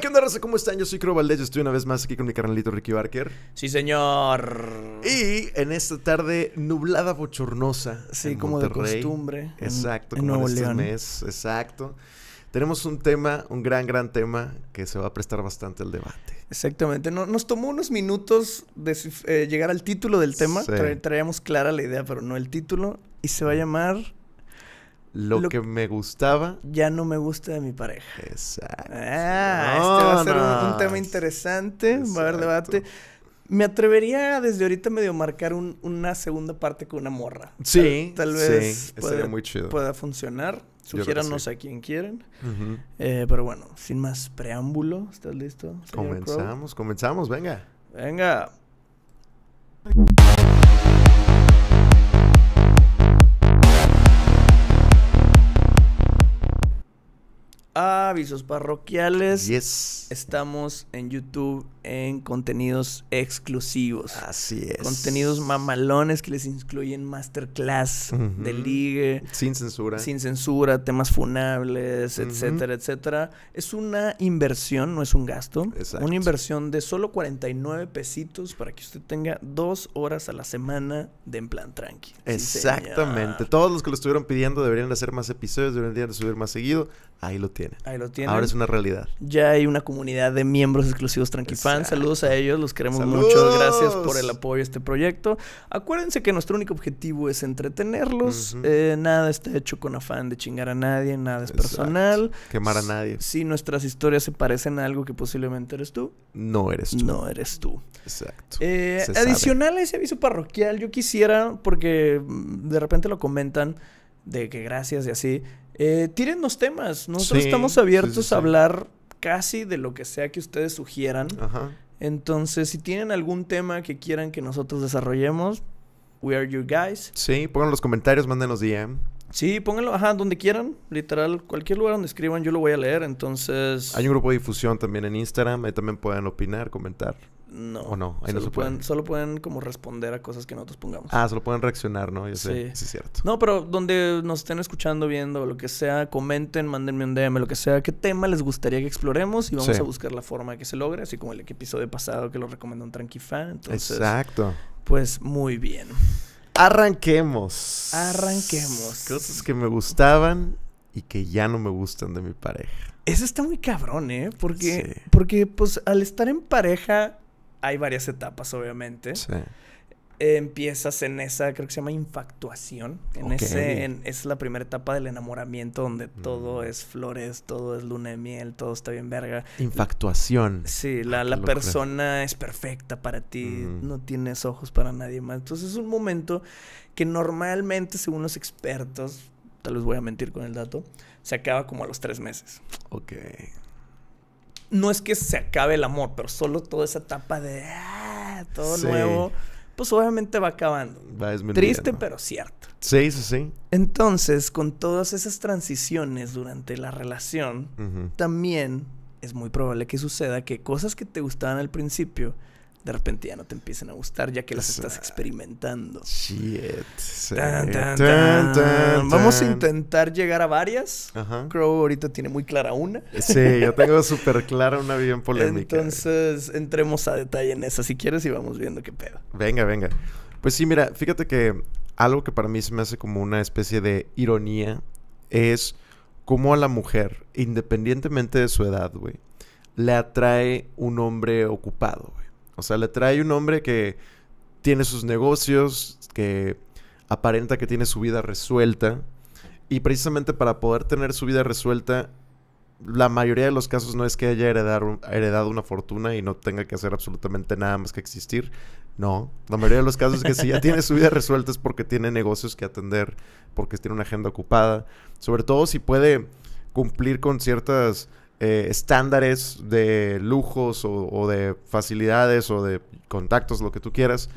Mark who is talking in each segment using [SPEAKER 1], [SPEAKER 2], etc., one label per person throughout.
[SPEAKER 1] ¿qué onda, Rosa? ¿Cómo están? Yo soy Crow Yo Estoy una vez más aquí con mi carnalito Ricky Barker.
[SPEAKER 2] Sí, señor.
[SPEAKER 1] Y en esta tarde nublada, bochornosa. Sí, como de costumbre. Exacto, como este Exacto. Tenemos un tema, un gran, gran tema que se va a prestar bastante al debate. Exactamente. No, nos tomó unos minutos de, eh,
[SPEAKER 2] llegar al título del tema. Sí. traíamos clara la idea, pero no el título. Y se va a llamar lo, que me gustaba. Ya no me gusta de mi pareja. Exacto. Ah, este va a ser un, tema interesante. Va a haber debate. Me atrevería desde ahorita medio marcar una segunda parte con una morra. Sí. Tal, vez sí, pueda, muy chido. pueda funcionar. Sugiéranos a quien quieren. Eh, pero bueno, sin más
[SPEAKER 1] preámbulo, ¿estás listo? Comenzamos, comenzamos, venga.
[SPEAKER 2] Venga. Avisos parroquiales. Yes. Estamos en YouTube en contenidos exclusivos. Así es. Contenidos mamalones que les incluyen masterclass de ligue. Sin censura. Sin censura, temas funables, etcétera, etcétera. Es una
[SPEAKER 1] inversión, no es un gasto. Exacto. Una
[SPEAKER 2] inversión de solo 49 pesitos para que usted tenga dos horas a la semana de en plan tranqui. Exactamente.
[SPEAKER 1] Todos los que lo estuvieron pidiendo deberían hacer más episodios, deberían de subir más seguido. Ahí lo tienen. Ahí lo tiene. Ahora es una realidad.
[SPEAKER 2] Ya hay una comunidad de miembros exclusivos Tranquifan. Saludos a ellos, los queremos mucho. Gracias por el apoyo a este proyecto. Acuérdense que nuestro único objetivo es entretenerlos. Eh, nada está hecho con afán de chingar a nadie, nada es personal.
[SPEAKER 1] Quemar a nadie.
[SPEAKER 2] Si nuestras historias se parecen a algo que posiblemente eres tú, no eres tú. No eres tú. Exacto. Eh, adicional a ese aviso parroquial, yo quisiera, porque de repente lo comentan de que gracias y así. Eh, los temas. Nosotros estamos abiertos a hablar casi de lo que sea que ustedes sugieran. Entonces, si tienen algún tema que quieran que nosotros desarrollemos, we are you guys.
[SPEAKER 1] Sí, pongan los comentarios, mándenos DM.
[SPEAKER 2] Sí, pónganlo, ajá, donde quieran, literal, cualquier lugar donde escriban, yo lo voy a leer, entonces...
[SPEAKER 1] Hay un grupo de difusión también en Instagram, ahí también pueden opinar, comentar. No. ¿O no? solo no pueden,
[SPEAKER 2] Solo pueden como responder a cosas que nosotros pongamos.
[SPEAKER 1] Ah, solo pueden reaccionar, ¿no? Yo sé. Sí. es cierto.
[SPEAKER 2] No, pero donde nos estén escuchando, viendo, lo que sea, comenten, mándenme un DM, lo que sea. ¿Qué tema les gustaría que exploremos? Y vamos a buscar la forma de que se logre. Así como el episodio pasado que lo recomendó un tranquifan. Exacto.
[SPEAKER 1] Pues muy bien. Arranquemos. Arranquemos. Cosas que me gustaban y que ya no me gustan de mi pareja. Eso está muy cabrón, ¿eh?
[SPEAKER 2] Porque, porque pues al estar en pareja hay varias etapas, obviamente. Sí. empiezas en esa, creo que se llama infactuación. En ese, es la primera etapa del enamoramiento donde mm. todo es flores, todo es luna de miel, todo está bien verga.
[SPEAKER 1] Infactuación. Sí,
[SPEAKER 2] ah, la, persona es perfecta para ti, mm. no tienes ojos para nadie más. Entonces es un momento que normalmente, según los expertos, tal vez voy a mentir con el dato, se acaba como a los tres meses. Ok no es que se acabe el amor, pero solo toda esa etapa de ah, todo nuevo, pues obviamente va acabando.
[SPEAKER 1] Va Triste, pero cierto. Sí, sí, sí.
[SPEAKER 2] Entonces, con todas esas transiciones durante la relación, también es muy probable que suceda que cosas que te gustaban al principio de repente ya no te empiecen a gustar ya que las estás experimentando. Shit. Vamos a intentar llegar a varias. Ajá. Crow ahorita tiene muy clara una. Sí, yo
[SPEAKER 1] tengo súper clara una bien polémica.
[SPEAKER 2] Entonces, entremos a detalle en esa si quieres y vamos viendo qué pedo.
[SPEAKER 1] Venga, venga. Pues sí, mira, fíjate que algo que para mí se me hace como una especie de ironía es cómo a la mujer, independientemente de su edad, güey, le atrae un hombre ocupado, güey. O sea, le trae un hombre que tiene sus negocios, que aparenta que tiene su vida resuelta. Y precisamente para poder tener su vida resuelta, la mayoría de los casos no es que haya heredado, heredado una fortuna y no tenga que hacer absolutamente nada más que existir. No, la mayoría de los casos es que si ya tiene su vida resuelta es porque tiene negocios que atender, porque tiene una agenda ocupada. Sobre todo si puede cumplir con ciertas eh, estándares de lujos o, de facilidades o de contactos, lo que tú quieras,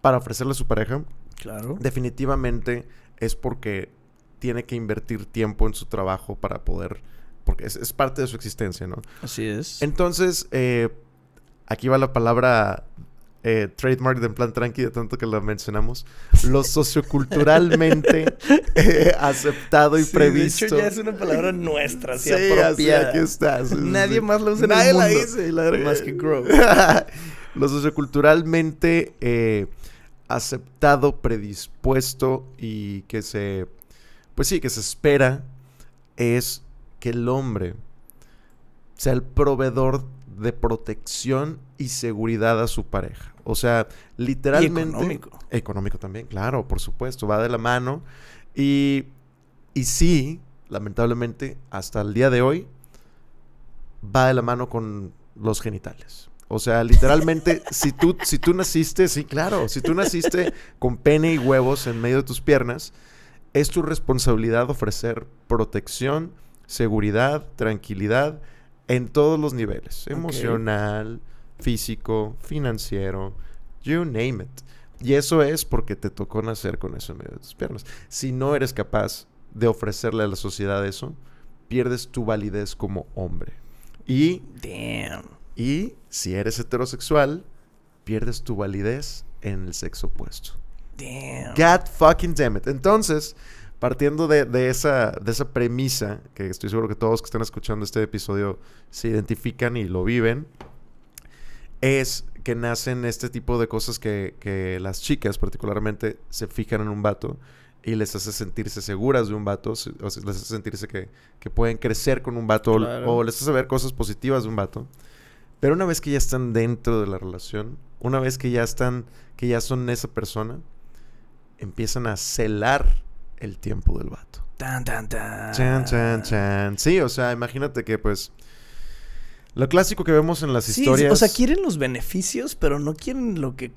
[SPEAKER 1] para ofrecerle a su pareja, claro. definitivamente es porque tiene que invertir tiempo en su trabajo para poder, porque es, parte de su existencia, ¿no? Así es. Entonces, eh, aquí va la palabra eh, trademark de En Plan Tranqui, de tanto que lo mencionamos, lo socioculturalmente eh, aceptado y sí, previsto. De hecho, ya es una
[SPEAKER 2] palabra nuestra, sí, apropiada. Así, aquí estás. Nadie más lo usa Nadie en el mundo. la dice. Más que Grow.
[SPEAKER 1] lo socioculturalmente eh, aceptado, predispuesto y que se... Pues sí, que se espera es que el hombre sea el proveedor de protección y seguridad a su pareja. O sea, literalmente... económico. Económico también, claro, por supuesto, va de la mano. Y, y sí, lamentablemente, hasta el día de hoy, va de la mano con los genitales. O sea, literalmente, si tú, si tú naciste, sí, claro, si tú naciste con pene y huevos en medio de tus piernas, es tu responsabilidad ofrecer protección, seguridad, tranquilidad en todos los niveles, emocional, físico, financiero, you name it. Y eso es porque te tocó nacer con eso en medio de tus piernas. Si no eres capaz de ofrecerle a la sociedad eso, pierdes tu validez como hombre. Y. Y si eres heterosexual, pierdes tu validez en el sexo opuesto. Damn. God fucking damn it. Entonces, partiendo de, esa, de esa premisa, que estoy seguro que todos que están escuchando este episodio se identifican y lo viven, es que nacen este tipo de cosas que, las chicas particularmente se fijan en un vato y les hace sentirse seguras de un vato, o les hace sentirse que, pueden crecer con un vato o, les hace ver cosas positivas de un vato. Pero una vez que ya están dentro de la relación, una vez que ya están, que ya son esa persona, empiezan a celar el tiempo del vato. Tan, tan, tan. Sí, o sea, imagínate que pues... Lo clásico que vemos en las historias... O sea,
[SPEAKER 2] quieren los beneficios, pero no quieren lo que...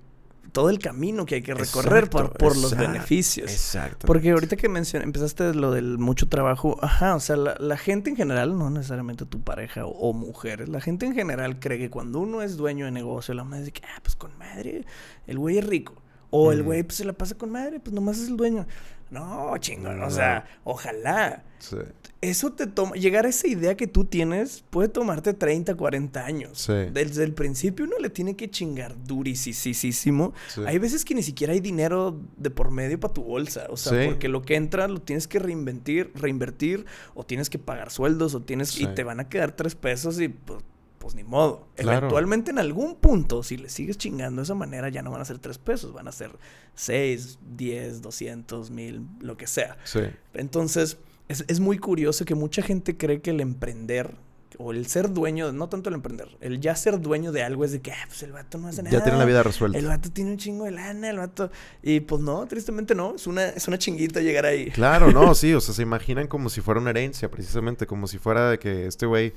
[SPEAKER 2] Todo el camino que hay que recorrer por, los beneficios. Exacto. Porque ahorita que mencioné, empezaste lo del mucho trabajo, ajá, o sea, la, la gente en general, no necesariamente tu pareja o, mujer, la gente en general cree que cuando uno es dueño de negocio, la madre dice que, ah, pues con madre, el güey es rico. O el güey, pues se la pasa con madre, pues nomás es el dueño. No, chingón, o sea, ojalá. Sí. Eso te toma, llegar a esa idea que tú tienes puede tomarte 30, 40 años. Desde el principio uno le tiene que chingar durisísimo. Sí. Hay veces que ni siquiera hay dinero de por medio para tu bolsa, o sea, porque lo que entra lo tienes que reinventir, reinvertir, o tienes que pagar sueldos, o tienes, y te van a quedar tres pesos y pues, pues ni modo. actualmente Eventualmente en algún punto, si le sigues chingando de esa manera, ya no van a ser tres pesos, van a ser seis, diez, doscientos, mil, lo que sea. Sí. Entonces, es, muy curioso que mucha gente cree que el emprender o el ser dueño, no tanto el emprender, el ya ser dueño de algo es de que, ah, pues el vato no hace nada. Ya tiene la vida resuelta. El vato tiene un chingo de lana, el vato. Y pues no, tristemente no, es una, es una chinguita llegar ahí. Claro, no, sí,
[SPEAKER 1] o sea, se imaginan como si fuera una herencia, precisamente, como si fuera de que este güey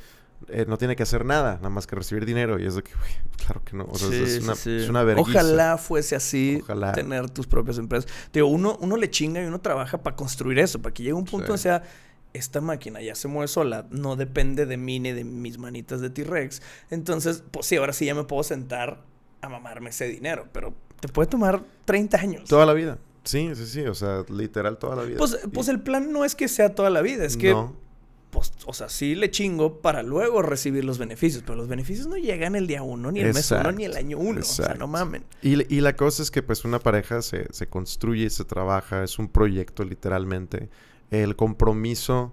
[SPEAKER 1] eh, no tiene que hacer nada, nada más que recibir dinero. Y es de que, güey, claro que no. O sea, es, una, Ojalá
[SPEAKER 2] fuese así tener tus propias empresas. Digo, uno, uno le chinga y uno trabaja para construir eso, para que llegue un punto donde sea esta máquina ya se mueve sola, no depende de mí ni de mis manitas de T-Rex. Entonces, pues sí, ahora sí ya me puedo sentar a mamarme ese dinero, pero
[SPEAKER 1] te puede tomar 30 años. Toda la vida. Sí, sí, sí, o sea, literal toda la vida. Pues,
[SPEAKER 2] pues el plan no es que sea toda la vida, es que pues, o sea, sí le chingo para luego recibir los beneficios, pero los beneficios no llegan el día uno, ni el mes uno, ni el año uno. O
[SPEAKER 1] sea, no mamen. Y, la cosa es que, pues, una pareja se, construye construye, se trabaja, es un proyecto literalmente. El compromiso,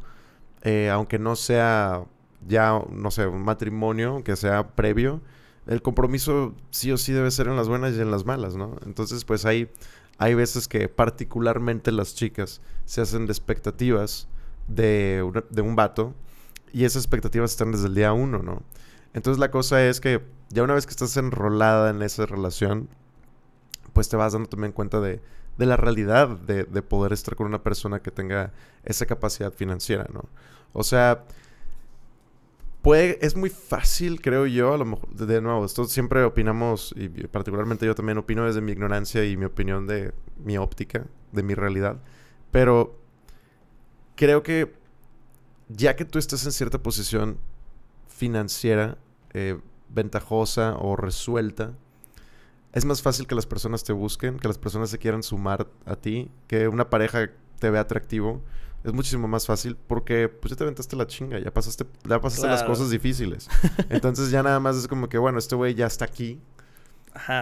[SPEAKER 1] eh, aunque no sea ya, no sé, un matrimonio, que sea previo, el compromiso sí o sí debe ser en las buenas y en las malas, ¿no? Entonces, pues, hay, hay veces que particularmente las chicas se hacen de expectativas de, un vato y esas expectativas están desde el día uno, ¿no? Entonces la cosa es que ya una vez que estás enrolada en esa relación, pues te vas dando también cuenta de, la realidad de, poder estar con una persona que tenga esa capacidad financiera, ¿no? O sea, puede, es muy fácil, creo yo, a lo mejor, de nuevo, esto siempre opinamos, y particularmente yo también opino desde mi ignorancia y mi opinión de mi óptica, de mi realidad, pero creo que ya que tú estás en cierta posición financiera, eh, ventajosa o resuelta, es más fácil que las personas te busquen, que las personas se quieran sumar a ti, que una pareja te vea atractivo. Es muchísimo más fácil porque pues ya te aventaste la chinga, ya pasaste, ya pasaste las cosas difíciles. Entonces ya nada más es como que, bueno, este güey ya está aquí.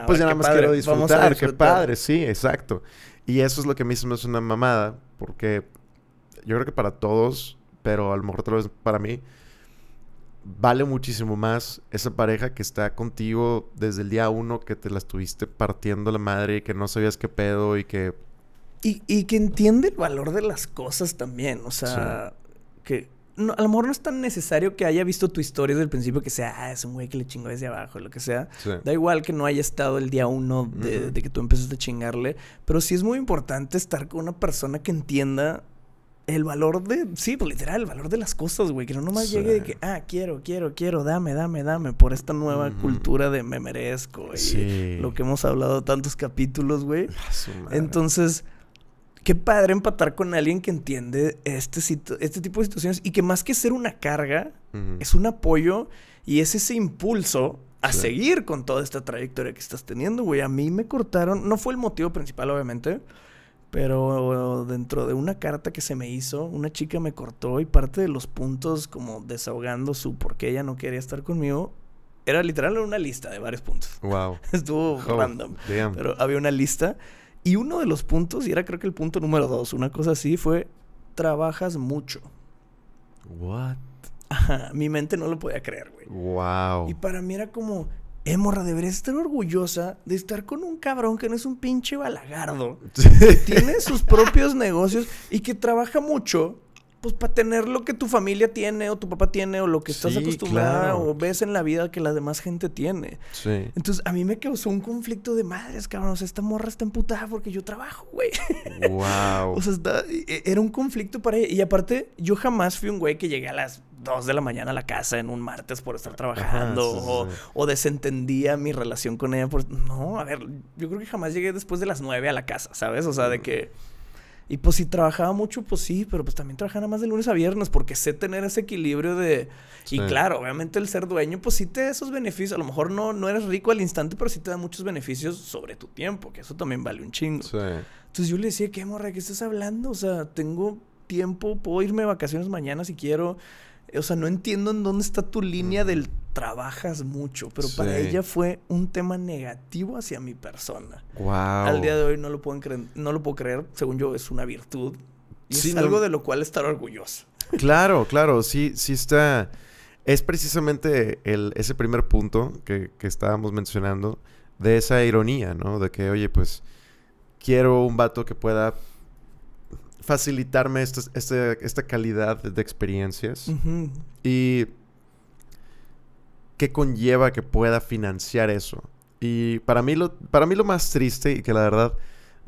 [SPEAKER 1] pues ya nada más quiero disfrutar, qué padre, sí, exacto. Y eso es lo que a mí se me hace una mamada, porque yo creo que para todos, pero a lo mejor tal vez para mí, vale muchísimo más esa pareja que está contigo desde el día uno, que te la estuviste partiendo la madre y que no sabías qué pedo y que...
[SPEAKER 2] Y, que entiende el valor de las cosas también, o sea, que a lo mejor no es tan necesario que haya visto tu historia desde el principio que sea, ah, es un güey que le chingó desde abajo, lo que sea. Da igual que no haya estado el día uno de, de que tú empezaste a chingarle, pero sí es muy importante estar con una persona que entienda el valor de, sí, pues, literal, el valor de las cosas, güey, que no nomás llegue de que, ah, quiero, quiero, quiero, dame, dame, dame, por esta nueva cultura de me merezco, y lo que hemos hablado tantos capítulos, güey. Ah, Entonces, qué padre empatar con alguien que entiende este, este tipo de situaciones y que más que ser una carga, es un apoyo y es ese impulso a seguir con toda esta trayectoria que estás teniendo, güey. A mí me cortaron, no fue el motivo principal, obviamente. Pero dentro de una carta que se me hizo, una chica me cortó y parte de los puntos como desahogando su por qué ella no quería estar conmigo, era literal una lista de varios puntos.
[SPEAKER 1] Wow. Estuvo random. Pero había
[SPEAKER 2] una lista y uno de los puntos, y era creo que el punto número dos, una cosa así, fue trabajas mucho. What? mi mente no lo podía creer,
[SPEAKER 1] güey. Wow. Y
[SPEAKER 2] para mí era como, eh, morra, deberías estar orgullosa de estar con un cabrón que no es un pinche balagardo, que tiene sus propios negocios y que trabaja mucho, pues para tener lo que tu familia tiene o tu papá tiene o lo que estás acostumbrado. o ves en la vida que la demás gente tiene. Entonces a mí me causó un conflicto de madres, cabrón. O sea, esta morra está emputada porque yo trabajo, güey. Wow. o sea, e, e, era un conflicto para ella. Y aparte, yo jamás fui un güey que llegué a las dos de la mañana a la casa en un martes por estar ah, trabajando o, desentendía mi relación con ella por... No, a ver, yo creo que jamás llegué después de las 9 a la casa, ¿sabes? O sea, de mm. que... Y pues si trabajaba mucho, pues sí, pero pues también trabajaba más de lunes a viernes porque sé tener ese equilibrio de... Y claro, obviamente el ser dueño, pues sí te da esos beneficios. A lo mejor no, no eres rico al instante, pero sí te da muchos beneficios sobre tu tiempo, que eso también vale un chingo. Entonces yo le decía, ¿qué morra? ¿Qué estás hablando? O sea, tengo tiempo, puedo irme de vacaciones mañana si quiero. O sea, no entiendo en dónde está tu línea del trabajas mucho, pero para ella fue un tema negativo hacia mi persona. Al día de hoy no lo puedo creer, no lo puedo creer, según yo es una virtud y es algo de lo cual estar orgulloso.
[SPEAKER 1] Claro, claro, sí sí está es precisamente ese primer punto que, que estábamos mencionando de esa ironía, ¿no? De que, oye, pues quiero un vato que pueda facilitarme este, esta, calidad de experiencias y qué conlleva que pueda financiar eso. Y para mí lo, para mí lo más triste y que la verdad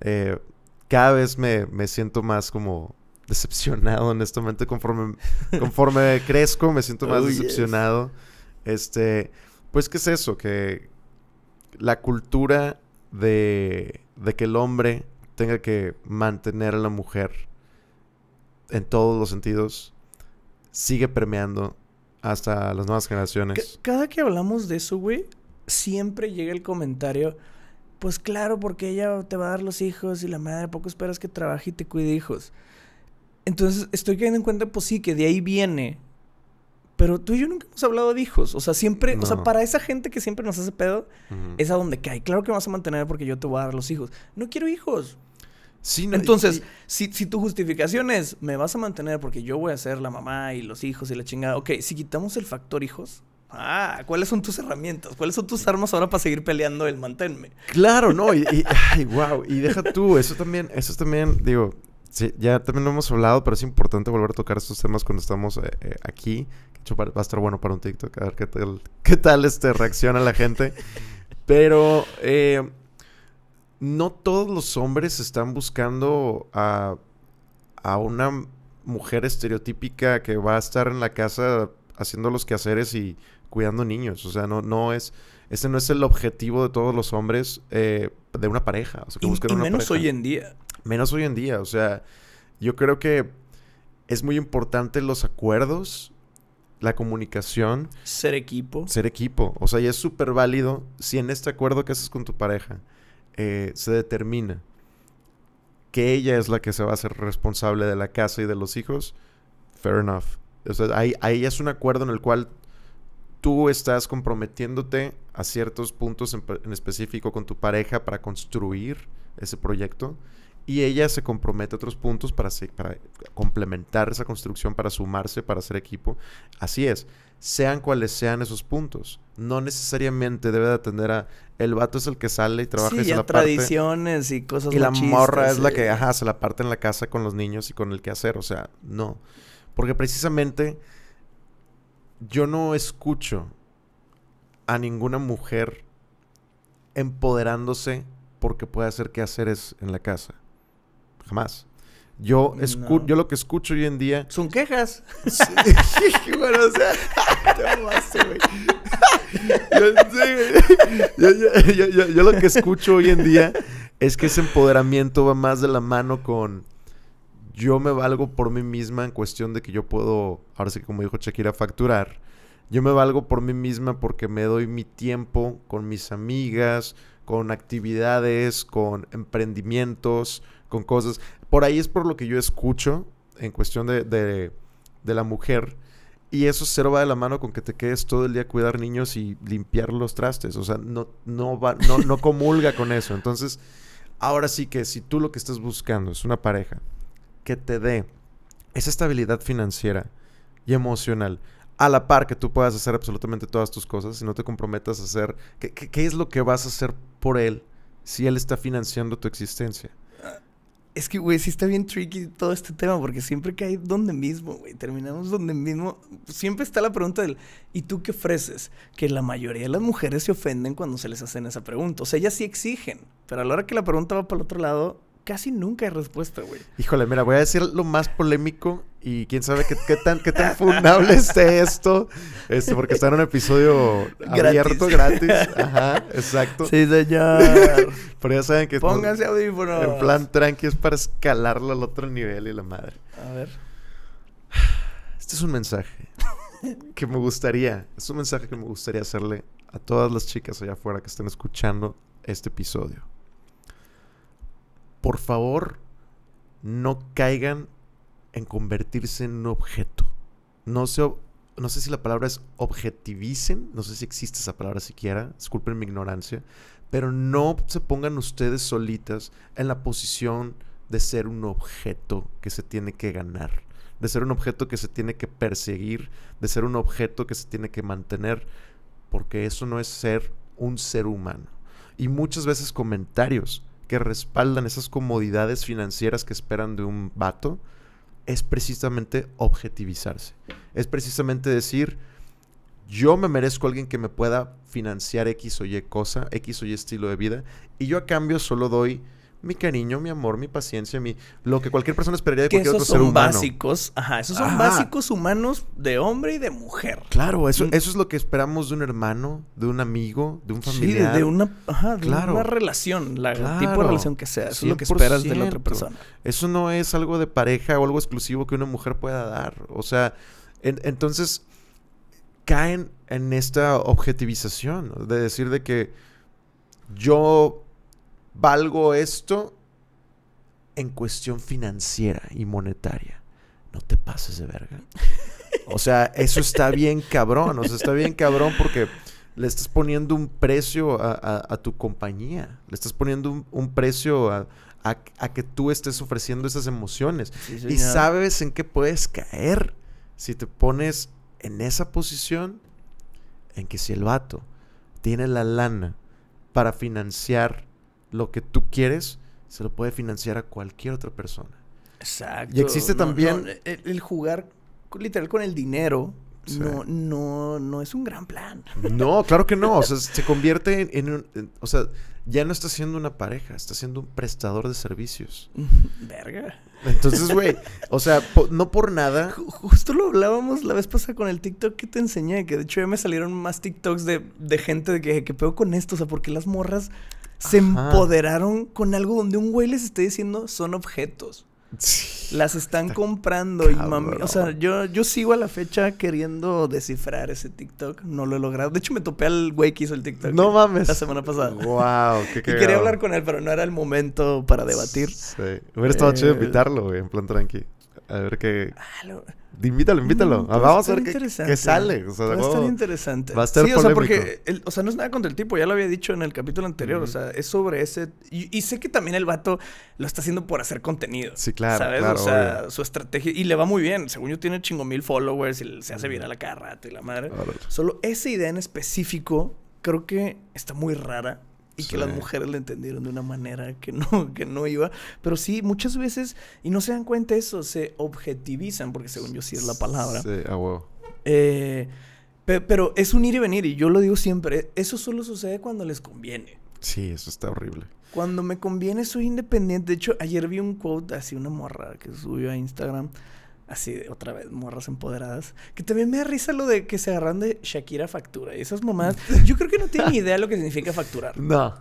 [SPEAKER 1] eh, cada vez me, siento más como decepcionado honestamente conforme, conforme crezco me siento más oh, decepcionado. Este, pues qué es eso, que la cultura de, de que el hombre tenga que mantener a la mujer en todos los sentidos, sigue permeando hasta las nuevas generaciones.
[SPEAKER 2] Cada que hablamos de eso, güey, siempre llega el comentario, pues claro, porque ella te va a dar los hijos y la madre, poco esperas que trabaje y te cuide hijos. Entonces, estoy cayendo en cuenta, pues sí, que de ahí viene. Pero tú y yo nunca hemos hablado de hijos. O sea, siempre, o sea, para esa gente que siempre nos hace pedo, es a donde cae. Claro que vas a mantener porque yo te voy a dar los hijos. No quiero hijos. Entonces, si, tu justificación es, me vas a mantener porque yo voy a ser la mamá y los hijos y la chingada, ok, si quitamos el factor hijos, ah, ¿cuáles son tus herramientas? ¿Cuáles son tus armas ahora para seguir peleando el manténme?
[SPEAKER 1] Claro, no, y, ay, wow, y deja tú, eso también, eso también, digo, sí, ya también lo hemos hablado, pero es importante volver a tocar estos temas cuando estamos eh, eh, aquí. va a estar bueno para un TikTok, a ver qué tal, qué tal este, reacciona la gente. Pero eh, no todos los hombres están buscando a, una mujer estereotípica que va a estar en la casa haciendo los quehaceres y cuidando niños. O sea, no, no es. Ese no es el objetivo de todos los hombres eh, de una pareja. menos hoy en día. Menos hoy en día. O sea, yo creo que es muy importante los acuerdos, la comunicación. Ser equipo. Ser equipo. O sea, y es súper válido si en este acuerdo que haces con tu pareja eh, se determina que ella es la que se va a hacer responsable de la casa y de los hijos, fair enough. O ahí, es un acuerdo en el cual tú estás comprometiéndote a ciertos puntos en, específico con tu pareja para construir ese proyecto y ella se compromete a otros puntos para, para complementar esa construcción, para sumarse, para hacer equipo. Así es sean cuales sean esos puntos. No necesariamente debe de atender a el vato es el que sale y trabaja y se la tradiciones
[SPEAKER 2] y cosas Y la morra es la que,
[SPEAKER 1] se la parte en la casa con los niños y con el que hacer, o sea, no. Porque precisamente yo no escucho a ninguna mujer empoderándose porque puede hacer quehaceres en la casa. Jamás. Yo, yo lo que escucho hoy en día. Son quejas. o sea, Yo, lo que escucho hoy en día es que ese empoderamiento va más de la mano con yo me valgo por mí misma en cuestión de que yo puedo, ahora sí como dijo Shakira, facturar. Yo me valgo por mí misma porque me doy mi tiempo con mis amigas, con actividades, con emprendimientos, con cosas. Por ahí es por lo que yo escucho en cuestión de, de, la mujer. Y eso cero va de la mano con que te quedes todo el día cuidar niños y limpiar los trastes. O sea, no, no, va, no, no comulga con eso. Entonces, ahora sí que si tú lo que estás buscando es una pareja que te dé esa estabilidad financiera y emocional, a la par que tú puedas hacer absolutamente todas tus cosas y no te comprometas a hacer... qué es lo que vas a hacer por él si él está financiando tu existencia?
[SPEAKER 2] Es que, güey, sí está bien tricky todo este tema, porque siempre que hay donde mismo, güey, terminamos donde mismo, siempre está la pregunta del, ¿y tú qué ofreces? Que la mayoría de las mujeres se ofenden cuando se les hacen esa pregunta. O sea, ellas sí exigen, pero a la hora que la pregunta va para el otro lado, casi nunca hay respuesta, güey.
[SPEAKER 1] Híjole, mira, voy a decir lo más polémico y quién sabe qué, tan, qué tan esté esto, este, porque está en un episodio abierto, gratis. Ajá, exacto. Sí, señor. Pero ya saben que... Pónganse audífonos. En plan tranqui es para escalarlo al otro nivel y la madre. A ver. Este es un mensaje que me gustaría, es un mensaje que me gustaría hacerle a todas las chicas allá afuera que estén escuchando este episodio. Por favor, no caigan en convertirse en un objeto. No sé, no sé si la palabra es objetivicen, no sé si existe esa palabra siquiera, disculpen mi ignorancia, pero no se pongan ustedes solitas en la posición de ser un objeto que se tiene que ganar, de ser un objeto que se tiene que perseguir, de ser un objeto que se tiene que mantener, porque eso no es ser un ser humano. Y muchas veces comentarios que respaldan esas comodidades financieras que esperan de un vato, es precisamente objetivizarse. Es precisamente decir, yo me merezco alguien que me pueda financiar X o Y cosa, X o Y estilo de vida, y yo a cambio solo doy mi cariño, mi amor, mi paciencia, mi lo que cualquier persona esperaría de cualquier otro ser humano. Esos son
[SPEAKER 2] básicos, ajá, esos son básicos humanos de hombre y de mujer. Claro, eso, mm.
[SPEAKER 1] eso es lo que esperamos de un hermano, de un amigo, de un familiar. Sí, de una, ajá, de una relación, la, tipo de relación que sea, eso es lo que esperas de la otra persona. Eso no es algo de pareja o algo exclusivo que una mujer pueda dar, o sea, entonces caen en esta objetivización de decir de que yo valgo esto en cuestión financiera y monetaria. No te pases de verga. O sea, eso está bien cabrón. O sea, está bien cabrón porque le estás poniendo un precio a, tu compañía. Le estás poniendo un, precio a, que tú estés ofreciendo esas emociones. y sabes en qué puedes caer si te pones en esa posición en que si el vato tiene la lana para financiar lo que tú quieres se lo puede financiar a cualquier otra persona. Exacto. Y existe también...
[SPEAKER 2] el, jugar literal con el dinero no, no, no es un gran plan.
[SPEAKER 1] No, claro que no. O sea, se convierte en, un... o sea, ya no está siendo una pareja, está siendo un prestador de servicios. Verga. Entonces, güey, o sea, no por nada.
[SPEAKER 2] Justo lo hablábamos la vez pasada con el TikTok que te enseñé, que de hecho ya me salieron más TikToks de, de gente de que, que con esto, o sea, porque las morras se empoderaron con algo donde un güey les está diciendo son objetos. Las están comprando y mami. O sea, yo, yo sigo a la fecha queriendo descifrar ese TikTok. No lo he logrado. De hecho, me topé al güey que hizo el TikTok. No mames. La semana pasada.
[SPEAKER 1] Wow, qué Y quería hablar
[SPEAKER 2] con él, pero no era el momento para debatir. Sí. Hubiera estado chido eh, invitarlo,
[SPEAKER 1] güey, en plan tranqui. A ver qué. Ah, invítalo, invítalo. Ah, vamos a pues, ver qué, sale. va a estar interesante. Va a estar sí, O sea, porque,
[SPEAKER 2] o sea, no es nada contra el tipo, ya lo había dicho en el capítulo anterior. O sea, es sobre ese. Y, sé que también el vato lo está haciendo por hacer contenido. Sí, claro. ¿Sabes? o sea, su estrategia. Y le va muy bien. Según yo, tiene chingo mil followers y se hace viral a cada rato y la madre. Solo esa idea en específico, creo que está muy rara y que las mujeres le entendieron de una manera que no, que no iba. Pero sí, muchas veces, y no se dan cuenta de eso, se objetivizan, porque según yo sí es la palabra. Sí, a wow. Eh, pero es un ir y venir, y yo lo digo siempre, eso solo sucede cuando les conviene.
[SPEAKER 1] Sí, eso está horrible.
[SPEAKER 2] Cuando me conviene soy independiente. De hecho, ayer vi un quote así, una morra que subió a Instagram Así otra vez, morras empoderadas. Que también me da risa lo de que se agarran de Shakira factura. Y esas mamás... Yo creo que no tienen idea lo que significa facturar. No.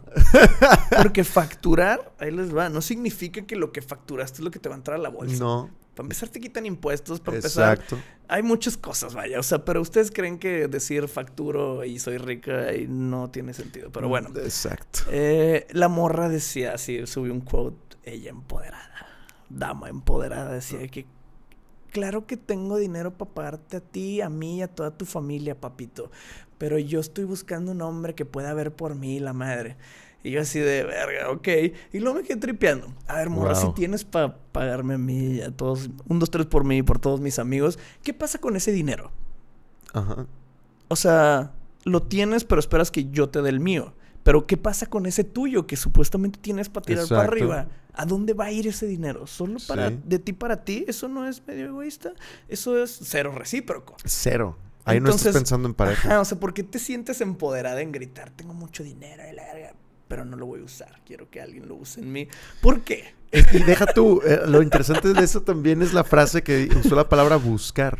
[SPEAKER 2] Porque facturar, ahí les va, no significa que lo que facturaste es lo que te va a entrar a la bolsa. No. Para empezar, te quitan impuestos. Para Exacto. hay muchas cosas, vaya. O sea, pero ustedes creen que decir facturo y soy rica y no tiene sentido. Pero bueno. Exacto. Eh, la morra decía así, subió un quote, ella empoderada. Dama empoderada decía ah. que claro que tengo dinero para pagarte a ti, a mí y a toda tu familia, papito. Pero yo estoy buscando un hombre que pueda ver por mí, la madre. Y yo así de verga, ok. Y luego me quedé tripeando. A ver, morra, si tienes para pagarme a mí, a todos, un, dos, tres por mí, y por todos mis amigos, ¿qué pasa con ese dinero? Ajá. O sea, lo tienes, pero esperas que yo te dé el mío. Pero ¿qué pasa con ese tuyo que supuestamente tienes para tirar para arriba? ¿A dónde va a ir ese dinero? ¿Solo para de ti para ti? ¿Eso no es medio egoísta? Eso es cero recíproco.
[SPEAKER 1] Cero. Ahí no estás pensando en pareja. Ah, o
[SPEAKER 2] sea, ¿por qué te sientes empoderada en gritar, tengo mucho dinero y la pero no lo voy a usar? Quiero que alguien lo use en mí.
[SPEAKER 1] ¿Por qué? Eh, deja tú, eh, lo interesante de eso también es la frase que usó la palabra buscar.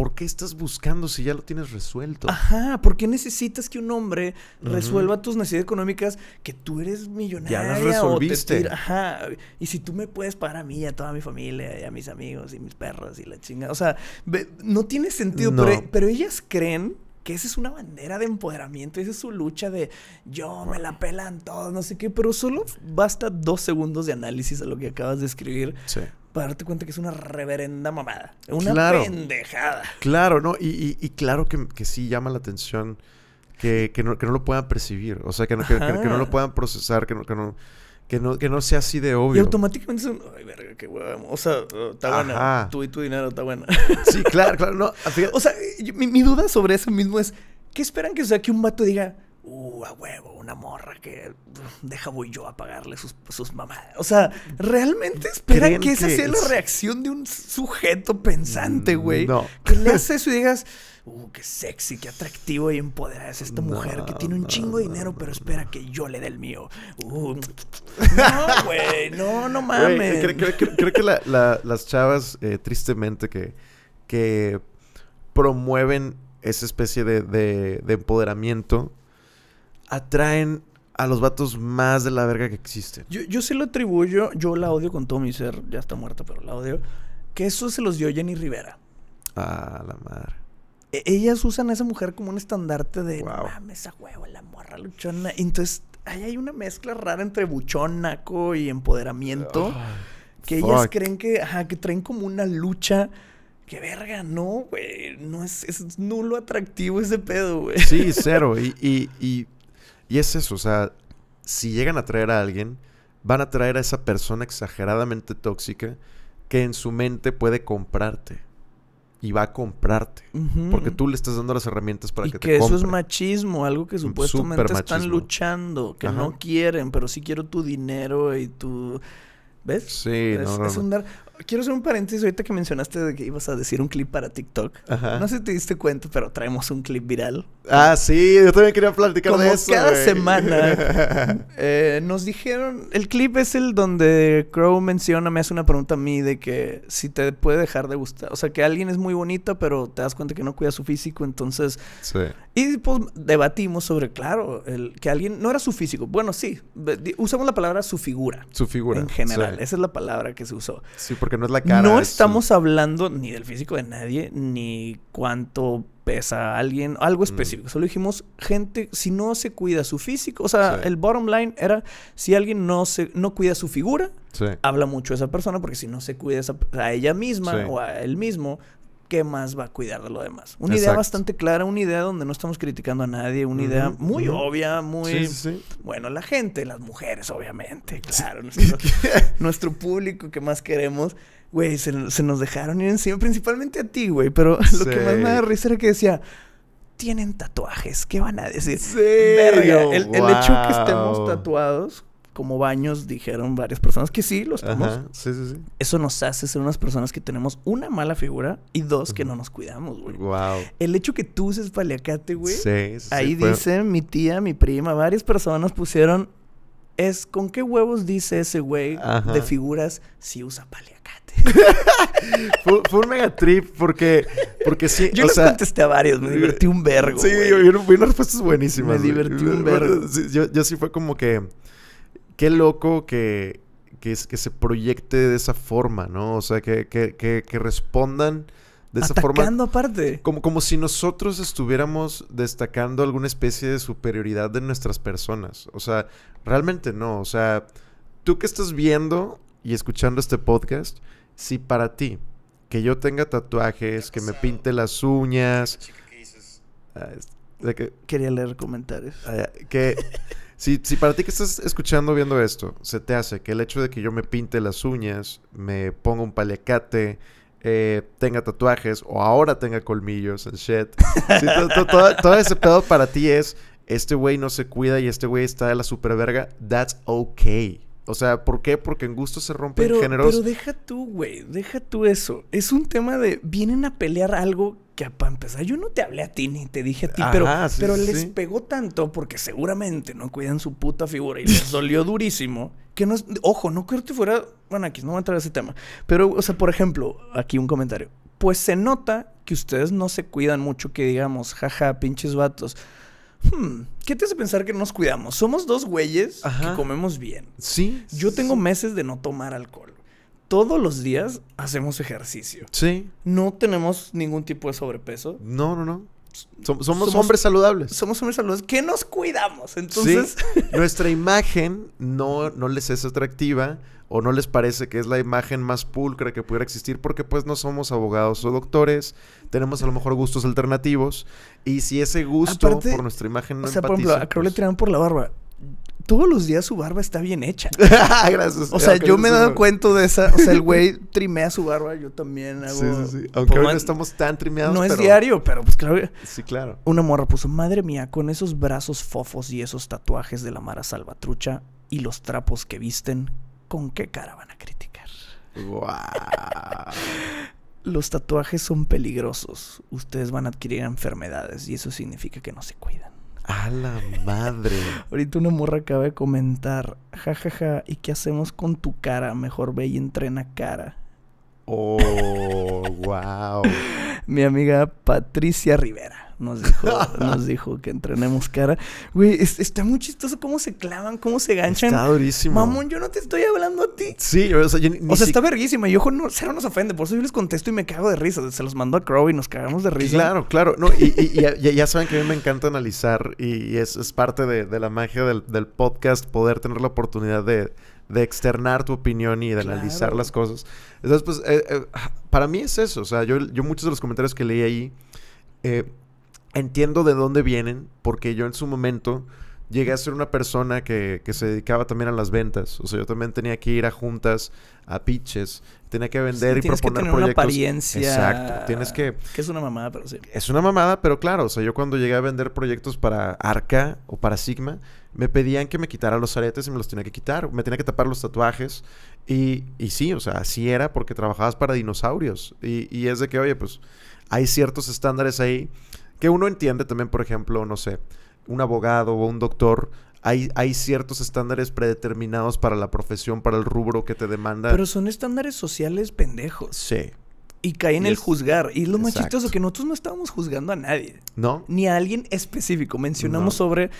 [SPEAKER 1] ¿Por qué estás buscando si ya lo tienes resuelto? Ajá, ¿por qué
[SPEAKER 2] necesitas que un hombre resuelva tus necesidades económicas que tú eres millonario? Ya las resolviste. ajá, y si tú me puedes pagar a mí a toda mi familia y a mis amigos y mis perros y la chinga. O sea, no tiene sentido, Pero, ellas creen que esa es una bandera de empoderamiento, esa es su lucha de yo me la pelan todos, no sé qué, pero solo basta
[SPEAKER 1] dos segundos de análisis a lo que acabas de escribir sí
[SPEAKER 2] para darte cuenta que es una reverenda mamada.
[SPEAKER 1] Una pendejada. Claro, ¿no? Y, claro que, sí llama la atención que, no, lo puedan percibir. O sea, que no, lo puedan procesar, que no... sea así de obvio. Y
[SPEAKER 2] automáticamente un ay, verga, qué O sea, oh, está buena. Tú y tu dinero está bueno Sí, claro, claro. o sea, mi, duda sobre eso mismo es, ¿qué esperan que sea que un vato diga, uh, a huevo, una morra que deja voy yo a pagarle sus, sus mamadas. O sea, ¿realmente espera que, esa sea la reacción de un sujeto pensante, mm, güey? No. Que le hace eso y digas, uh, qué sexy, qué atractivo y empoderada es
[SPEAKER 1] esta mujer que
[SPEAKER 2] tiene un chingo de dinero, pero espera que yo le dé el mío. Uh, no, güey, no, no mames. Creo,
[SPEAKER 1] que las chavas, eh, tristemente, que, que promueven esa especie de, de empoderamiento atraen a los vatos más de la verga que existen. Yo, yo
[SPEAKER 2] sí lo atribuyo, yo la odio con todo mi ser, ya está muerta, pero la odio. Que eso se los dio Jenny Rivera. Ah, la madre. E, ellas usan a esa mujer como un estandarte de wow. mames a huevo, la morra luchona. Entonces, ahí hay una mezcla rara entre naco y empoderamiento. que ellas creen que, ajá, que traen como una lucha. Que verga, no, güey. No es, es nulo atractivo ese pedo, güey. Sí, cero.
[SPEAKER 1] y, y y es eso, o sea, si llegan a traer a alguien, van a traer a esa persona exageradamente tóxica que en su mente puede comprarte. Y va a comprarte. Porque tú le estás dando las herramientas para que, te compre. que eso es
[SPEAKER 2] machismo, algo que supuestamente están luchando, que no quieren, pero sí quiero tu dinero y tu... ¿Ves? Sí, es un dar... Quiero hacer un paréntesis ahorita que mencionaste de que ibas a decir un clip para TikTok. No sé si te diste cuenta, pero traemos un clip viral.
[SPEAKER 1] Ah, sí, yo también quería platicar de eso. Cada semana
[SPEAKER 2] eh, nos dijeron, el clip es el donde Crow menciona, me hace una pregunta a mí de que si te puede dejar de gustar. O sea, que alguien es muy bonito, pero te das cuenta que no cuida su físico, entonces... Sí. Y pues debatimos sobre, claro, el, que alguien no era su físico. Bueno, sí, usamos la palabra su figura. Su figura. En general, esa es la palabra que se usó.
[SPEAKER 1] Sí, porque no es la cara. No
[SPEAKER 2] estamos hablando ni del físico de nadie, ni cuánto pesa alguien, algo mm. específico. Solo dijimos, gente, si no se cuida su físico, o sea, el bottom line era, si alguien no, se, no cuida su figura, habla mucho de esa persona, porque si no se cuida a ella misma o a él mismo, ¿qué más va a cuidar de lo demás? Una idea bastante clara, una idea donde no estamos criticando a nadie, una idea muy obvia, muy... Sí, sí. Bueno, la gente, las mujeres, obviamente, claro. Nuestro, público que más queremos, güey, se, nos dejaron ir encima, principalmente a ti, güey, pero lo que más me da risa era que decía tienen tatuajes, ¿qué van a decir? Sí, Verga, el, hecho que estemos tatuados como baños, dijeron varias personas que sí, los tomamos. Sí, sí, sí. Eso nos hace ser unas personas que tenemos una mala figura y dos que no nos cuidamos, güey. Wow. El hecho que tú uses paliacate, güey. Sí, sí. Ahí sí, dice mi tía, mi prima, varias personas pusieron. Es con qué huevos dice
[SPEAKER 1] ese güey de
[SPEAKER 2] figuras si usa paliacate.
[SPEAKER 1] fue, un mega trip porque, porque sí. Yo les contesté a varios, me divertí un vergo. Sí, yo vi unas respuestas buenísimas. Me divertí un vergo. Yo, yo sí fue como que qué loco que, que, se proyecte de esa forma, ¿no? O sea, que, respondan de esa Atacando forma. aparte. Como, como si nosotros estuviéramos destacando alguna especie de superioridad de nuestras personas. O sea, realmente no. O sea, tú que estás viendo y escuchando este podcast, si para ti que yo tenga tatuajes, que me pinte las uñas. Ah, de que, Quería leer comentarios. Ah, que, si, para ti que estás escuchando, viendo esto, se te hace que el hecho de que yo me pinte las uñas, me ponga un paliacate, eh, tenga tatuajes o ahora tenga colmillos and shit. todo, todo, ese pedo para ti es, este güey no se cuida y este güey está de la superverga, that's okay. O sea, ¿por qué? Porque en gusto se rompen pero, géneros. Pero
[SPEAKER 2] deja tú, güey, deja
[SPEAKER 1] tú eso. Es un tema de
[SPEAKER 2] vienen a pelear algo que para empezar yo no te hablé a ti ni te dije
[SPEAKER 1] a ti, pero, pero les
[SPEAKER 2] pegó tanto porque seguramente no cuidan su puta figura y les dolió durísimo que no ojo, no creo que fuera, bueno, aquí no voy a entrar a ese tema, pero, o sea, por ejemplo, aquí un comentario, pues se nota que ustedes no se cuidan mucho que digamos, jaja, pinches vatos. Hmm, ¿qué te hace pensar que nos cuidamos? Somos dos güeyes que comemos bien. Sí. Yo tengo meses de no tomar alcohol. Todos los días hacemos ejercicio. Sí. No
[SPEAKER 1] tenemos ningún tipo de sobrepeso. No, no, no. somos, hombres saludables. Somos hombres saludables. ¿Qué nos cuidamos? Entonces. Nuestra imagen no, no les es atractiva o no les parece que es la imagen más pulcra que pudiera existir porque pues no somos abogados o doctores, tenemos a lo mejor gustos alternativos. Y si ese gusto por nuestra imagen no O sea, por ejemplo, a
[SPEAKER 2] pues tiraron por la barba. Todos los días su barba está bien hecha. Gracias. O sea, yo me he dado cuenta de esa. O sea, el güey trimea su barba, yo también hago. Sí, sí, sí. Aunque hoy no estamos
[SPEAKER 1] tan trimeados. No es diario, pero pues claro. Sí, claro.
[SPEAKER 2] Una morra puso, madre mía, con esos brazos fofos y esos tatuajes de la Mara Salvatrucha y los trapos que visten, ¿con qué cara van a criticar?
[SPEAKER 1] Guau...
[SPEAKER 2] los tatuajes son peligrosos. Ustedes van a adquirir enfermedades y eso significa que no se cuidan. A la
[SPEAKER 1] madre.
[SPEAKER 2] Ahorita una morra acaba de comentar, jajaja, ja, ja, ¿y qué hacemos con tu cara? Mejor ve y entrena cara.
[SPEAKER 1] Oh, wow.
[SPEAKER 2] Mi amiga Patricia Rivera nos dijo, nos dijo que entrenemos cara. Güey, está muy chistoso cómo se clavan, cómo se ganchan. Está durísimo. Mamón, yo no te estoy
[SPEAKER 1] hablando a ti. Sí, o sea, está verguísima. Y ojo,
[SPEAKER 2] no, cero nos ofende. Por eso yo les contesto y me cago de risa.
[SPEAKER 1] Se los mando a Crow y nos cagamos de risa. Claro, claro. No, y, ya, saben que a mí me encanta analizar y, es, parte de, la magia del, podcast poder tener la oportunidad de externar tu opinión y de analizar las cosas. Entonces, pues, eh, eh, para mí es eso. O sea, yo, yo muchos de los comentarios que leí ahí, eh, entiendo de dónde vienen, porque yo en su momento llegué a ser una persona que, que, se dedicaba también a las ventas. O sea, yo también tenía que ir a juntas, a pitches, tenía que vender y proponer que tener Una apariencia. Exacto. Tienes que. Que es una mamada, pero sí. Es una mamada, pero claro. O sea, yo cuando llegué a vender proyectos para Arca o para Sigma, me pedían que me quitara los aretes y me los tenía que quitar. Me tenía que tapar los tatuajes. Y, y sí, o sea, así era porque trabajabas para dinosaurios. Y, y es de que, oye, pues hay ciertos estándares ahí que uno entiende también, por ejemplo, no sé, un abogado o un doctor hay, hay, ciertos estándares predeterminados para la profesión, para el rubro que te demanda. Pero son estándares sociales pendejos. Sí. Y cae en el
[SPEAKER 2] juzgar. Y lo más chistoso que nosotros no estábamos juzgando a nadie. ¿No? Ni a alguien específico. Mencionamos sobre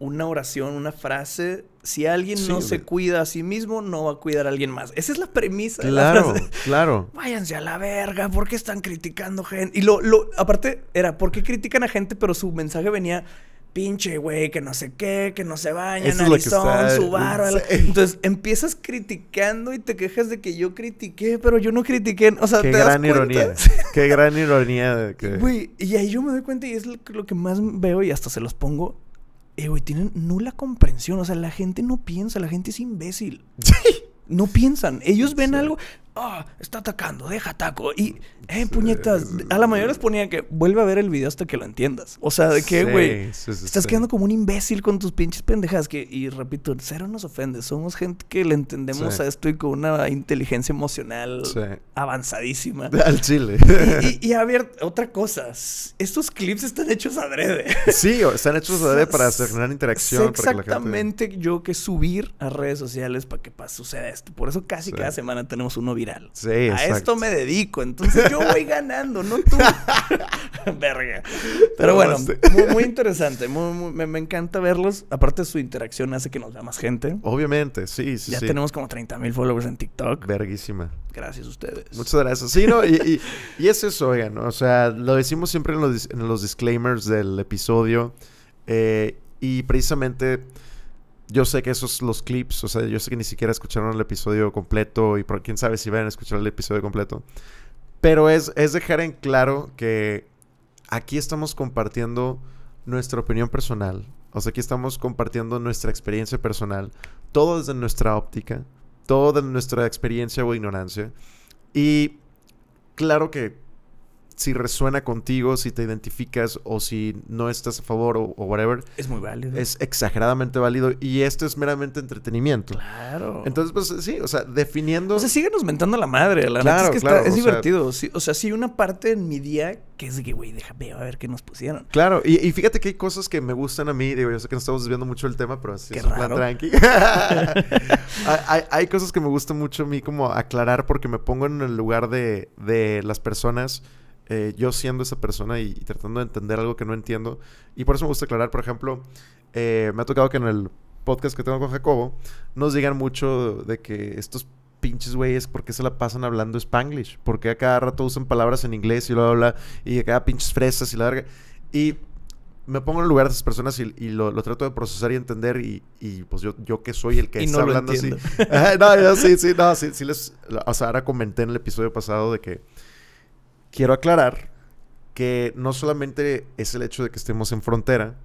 [SPEAKER 2] una oración, una frase si alguien no se cuida a sí mismo, no va a cuidar a alguien más. Esa es la premisa. Claro,
[SPEAKER 1] claro.
[SPEAKER 2] Váyanse a la verga, ¿por qué están criticando gente? Y lo, aparte era, ¿por qué critican a gente? Pero su mensaje venía, pinche güey, que no sé qué, que no se bañan, son su barba. Entonces empiezas criticando y te quejas de que yo critiqué, pero yo no critiqué. O sea, qué gran ironía.
[SPEAKER 1] qué gran ironía. Güey,
[SPEAKER 2] y ahí yo me doy cuenta y es lo que más veo y hasta se los pongo eh, güey, tienen nula comprensión. O sea, la gente no piensa, la gente es imbécil. No piensan. Ellos ven algo. Ah, está atacando, deja taco. Y, eh, puñetas, a la mayoría les ponía que vuelve a ver el video hasta que lo entiendas. O sea, de que, güey, estás quedando como un imbécil con tus pinches pendejas. Que, y repito, cero nos ofende. Somos gente que le entendemos a esto y con una inteligencia emocional avanzadísima. Al chile. Y, a ver, otra cosa. Estos clips están hechos adrede.
[SPEAKER 1] Sí, están hechos adrede para una interacción. exactamente
[SPEAKER 2] yo que subir a redes sociales para que suceda esto. Por eso casi cada semana tenemos uno viral a esto me dedico, entonces yo voy ganando, no tú. Verga. Pero bueno, muy, interesante, me, encanta verlos. Aparte su interacción hace que nos vea más gente. Obviamente, sí, sí. Ya tenemos como
[SPEAKER 1] 30 mil followers en TikTok. Verguísima. Gracias a ustedes. Muchas gracias. Sí, no, y, y, es eso, oigan, o sea, lo decimos siempre en los, disclaimers del episodio. Eh, y precisamente yo sé que esos los clips, o sea, yo sé que ni siquiera escucharon el episodio completo y por quién sabe si van a escuchar el episodio completo. Pero es, es dejar en claro que aquí estamos compartiendo nuestra opinión personal. O sea, aquí estamos compartiendo nuestra experiencia personal. Todo desde nuestra óptica, todo desde nuestra experiencia o ignorancia. Y claro que si resuena contigo, si te identificas o si no estás a favor o, whatever. Es muy válido. Es exageradamente válido y esto es meramente entretenimiento. Claro. Entonces, pues sí, o sea, definiendo. O sea, síguenos mentando la madre. La claro, es es divertido. o sea, sí, una parte
[SPEAKER 2] en mi día que es de que, güey, déjame a ver qué nos pusieron.
[SPEAKER 1] Claro, y, fíjate que hay cosas que me gustan a mí. Digo, yo sé que no estamos desviando mucho el tema, pero así es un plan tranqui. hay, cosas que me gusta mucho a mí como aclarar porque me pongo en el lugar de, de las personas eh, yo siendo esa persona y, tratando de entender algo que no entiendo. Y por eso me gusta aclarar, por ejemplo, eh, me ha tocado que en el podcast que tengo con Jacobo nos digan mucho de que estos pinches güeyes, ¿por qué se la pasan hablando spanglish? ¿Por qué a cada rato usan palabras en inglés y lo habla y a cada pinches fresas y la verga? Y me pongo en el lugar de esas personas y, lo, trato de procesar y entender y, pues yo, yo que soy el que está no hablando así. no, sí, sí, no, sí, sí les... ahora comenté en el episodio pasado de que quiero aclarar que no solamente es el hecho de que estemos en frontera,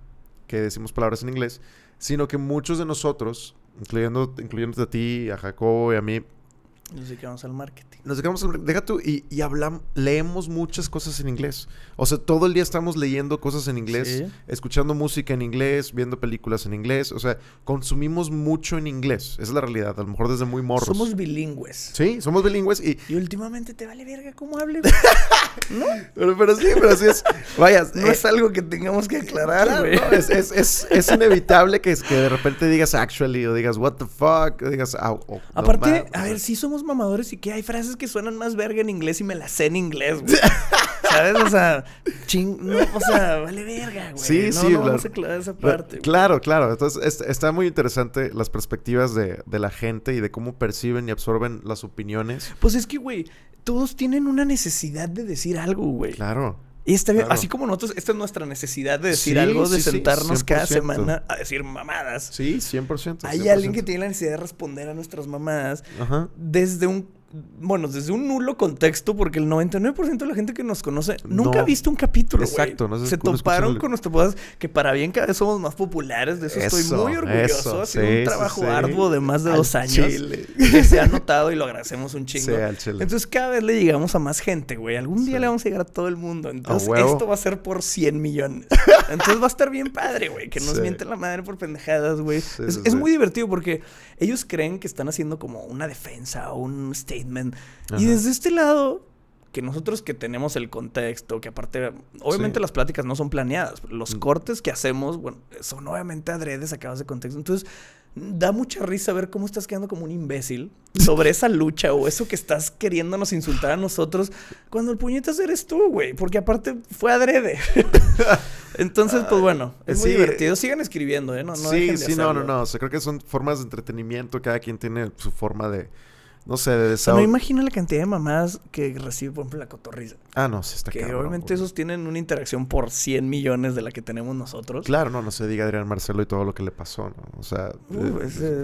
[SPEAKER 1] que decimos palabras en inglés, sino que muchos de nosotros, incluyendo, incluyéndote a ti, a Jacobo y a mí, nos dedicamos al marketing. Nos dedicamos al Deja tú, y, hablamos, leemos muchas cosas en inglés. O sea, todo el día estamos leyendo cosas en inglés, escuchando música en inglés, viendo películas en inglés. O sea, consumimos mucho en inglés. Esa es la realidad, a lo mejor desde muy morros. Somos bilingües. Sí, somos bilingües y... Y últimamente
[SPEAKER 2] te vale verga cómo hables ¿No?
[SPEAKER 1] Pero, pero, sí, pero así es. Vaya, no es eh, algo que tengamos que aclarar, es, es, es, inevitable que, de repente digas actually o digas what the fuck, digas... Ah, Aparte,
[SPEAKER 2] a ver, sí somos mamadores y que hay frases que suenan más verga en inglés y me las sé en inglés,
[SPEAKER 1] ¿Sabes? O sea, ching... o sea, vale verga, güey. Sí, sí. esa parte. Claro, claro. Entonces, está muy interesante las perspectivas de, de la gente y de cómo perciben y absorben las opiniones.
[SPEAKER 2] Pues es que, güey, todos tienen una necesidad de decir algo,
[SPEAKER 1] güey. Claro. Y está bien. así como
[SPEAKER 2] nosotros, esta es nuestra necesidad de decir algo, de sentarnos cada semana
[SPEAKER 1] a decir mamadas. Sí, 100%, Hay alguien
[SPEAKER 2] que tiene la necesidad de responder a nuestras mamadas desde un bueno, desde un nulo contexto, porque el 99% de la gente que nos conoce nunca ha visto un capítulo. Exacto, no sé, Se toparon con nuestras podcast, que para bien cada vez somos más populares, de eso, estoy muy orgulloso. Eso, un trabajo arduo de más de dos años se ha notado y lo agradecemos un chingo. Entonces cada vez le llegamos a más gente, güey. Algún día le vamos a llegar a todo el mundo. Entonces esto va a ser por 100 millones. Entonces va a estar bien padre, güey, que nos mienten la madre por pendejadas, güey. es, muy divertido porque ellos creen que están haciendo como una defensa o un stage y desde este lado, que nosotros que tenemos el contexto, que aparte, obviamente las pláticas no son planeadas, los mm. cortes que hacemos, bueno, son obviamente adrede sacados de contexto. Entonces, da mucha risa ver cómo estás quedando como un imbécil sobre esa lucha o eso que estás queriéndonos insultar a nosotros, cuando el puñetazo eres tú, güey, porque aparte fue adrede.
[SPEAKER 1] Entonces, pues bueno, es muy divertido. Sigan escribiendo, ¿eh? No, no sí, sí, no, no, no. O creo que son formas de entretenimiento, cada quien tiene su forma de no sé, de No
[SPEAKER 2] imagino la cantidad de mamás que recibe, por ejemplo, la cotorriza.
[SPEAKER 1] Ah, no, sí está Que
[SPEAKER 2] obviamente esos tienen una interacción por 100 millones de la que tenemos nosotros.
[SPEAKER 1] Claro, no, no se diga Adrián Marcelo y todo lo que le pasó, ¿no? O sea...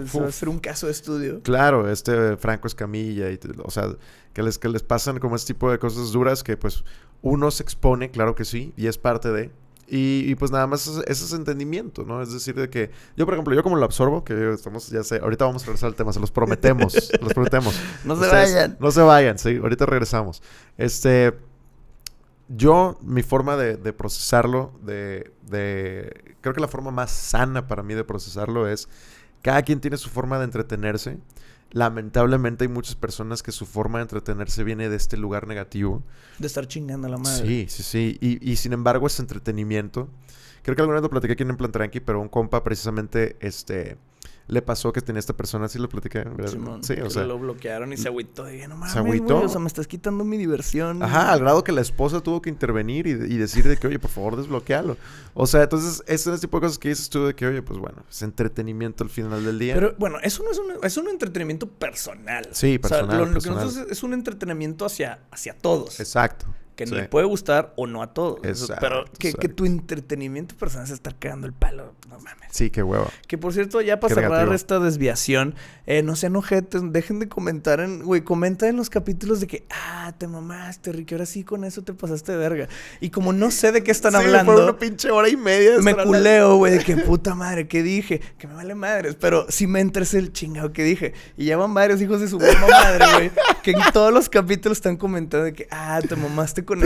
[SPEAKER 1] Fue eh,
[SPEAKER 2] un caso de estudio.
[SPEAKER 1] Claro, este Franco Escamilla y... O sea, que les, que les pasan como este tipo de cosas duras que, pues, uno se expone, claro que sí, y es parte de... Y, pues nada más ese es entendimiento, ¿no? Es decir, de que yo, por ejemplo, yo como lo absorbo, que estamos, ya sé, ahorita vamos a regresar al tema, se los prometemos, los prometemos. no se vayan. No se vayan, sí, ahorita regresamos. Este, yo, mi forma de, de procesarlo, de, de, creo que la forma más sana para mí de procesarlo es, cada quien tiene su forma de entretenerse lamentablemente hay muchas personas que su forma de entretenerse viene de este lugar negativo. De estar chingando la madre. Sí, sí, sí. Y, sin embargo es entretenimiento. Creo que alguna vez lo platicé aquí en Plan Tranqui, pero un compa precisamente, este, le pasó que tenía esta persona, así lo platicé. sí, o sea. Lo
[SPEAKER 2] bloquearon y se agüitó. se agüitó. o sea, me estás quitando mi diversión. Ajá, al
[SPEAKER 1] grado que la esposa tuvo que intervenir y, y decir de que, oye, por favor, desbloquealo. O sea, entonces, es ese tipo de cosas que dices tú de que, oye, pues bueno, es entretenimiento al final del día. Pero
[SPEAKER 2] bueno, eso no es un, es un entretenimiento personal. Sí, personal. O sea, lo, que nosotros es, es un entretenimiento hacia, hacia todos. Exacto que sí. me puede gustar o no a todos. Exacto, Pero que, tu entretenimiento personal se está cagando el palo.
[SPEAKER 1] No mames. Sí, qué huevo.
[SPEAKER 2] Que por cierto, ya para cerrar esta desviación, eh, no sean ojetes, dejen de comentar en, güey, comenta en los capítulos de que, ah, te mamaste, Ricky, ahora sí con eso te pasaste de verga. Y como no sé de qué están sí, hablando. Por una
[SPEAKER 1] pinche hora y media. Me culeo, güey, de que
[SPEAKER 2] puta madre, ¿qué dije? Que me vale madres. Pero si me entres el chingado que dije. Y ya van varios hijos de su misma madre, güey, que en todos los capítulos están comentando de que, ah, te mamaste con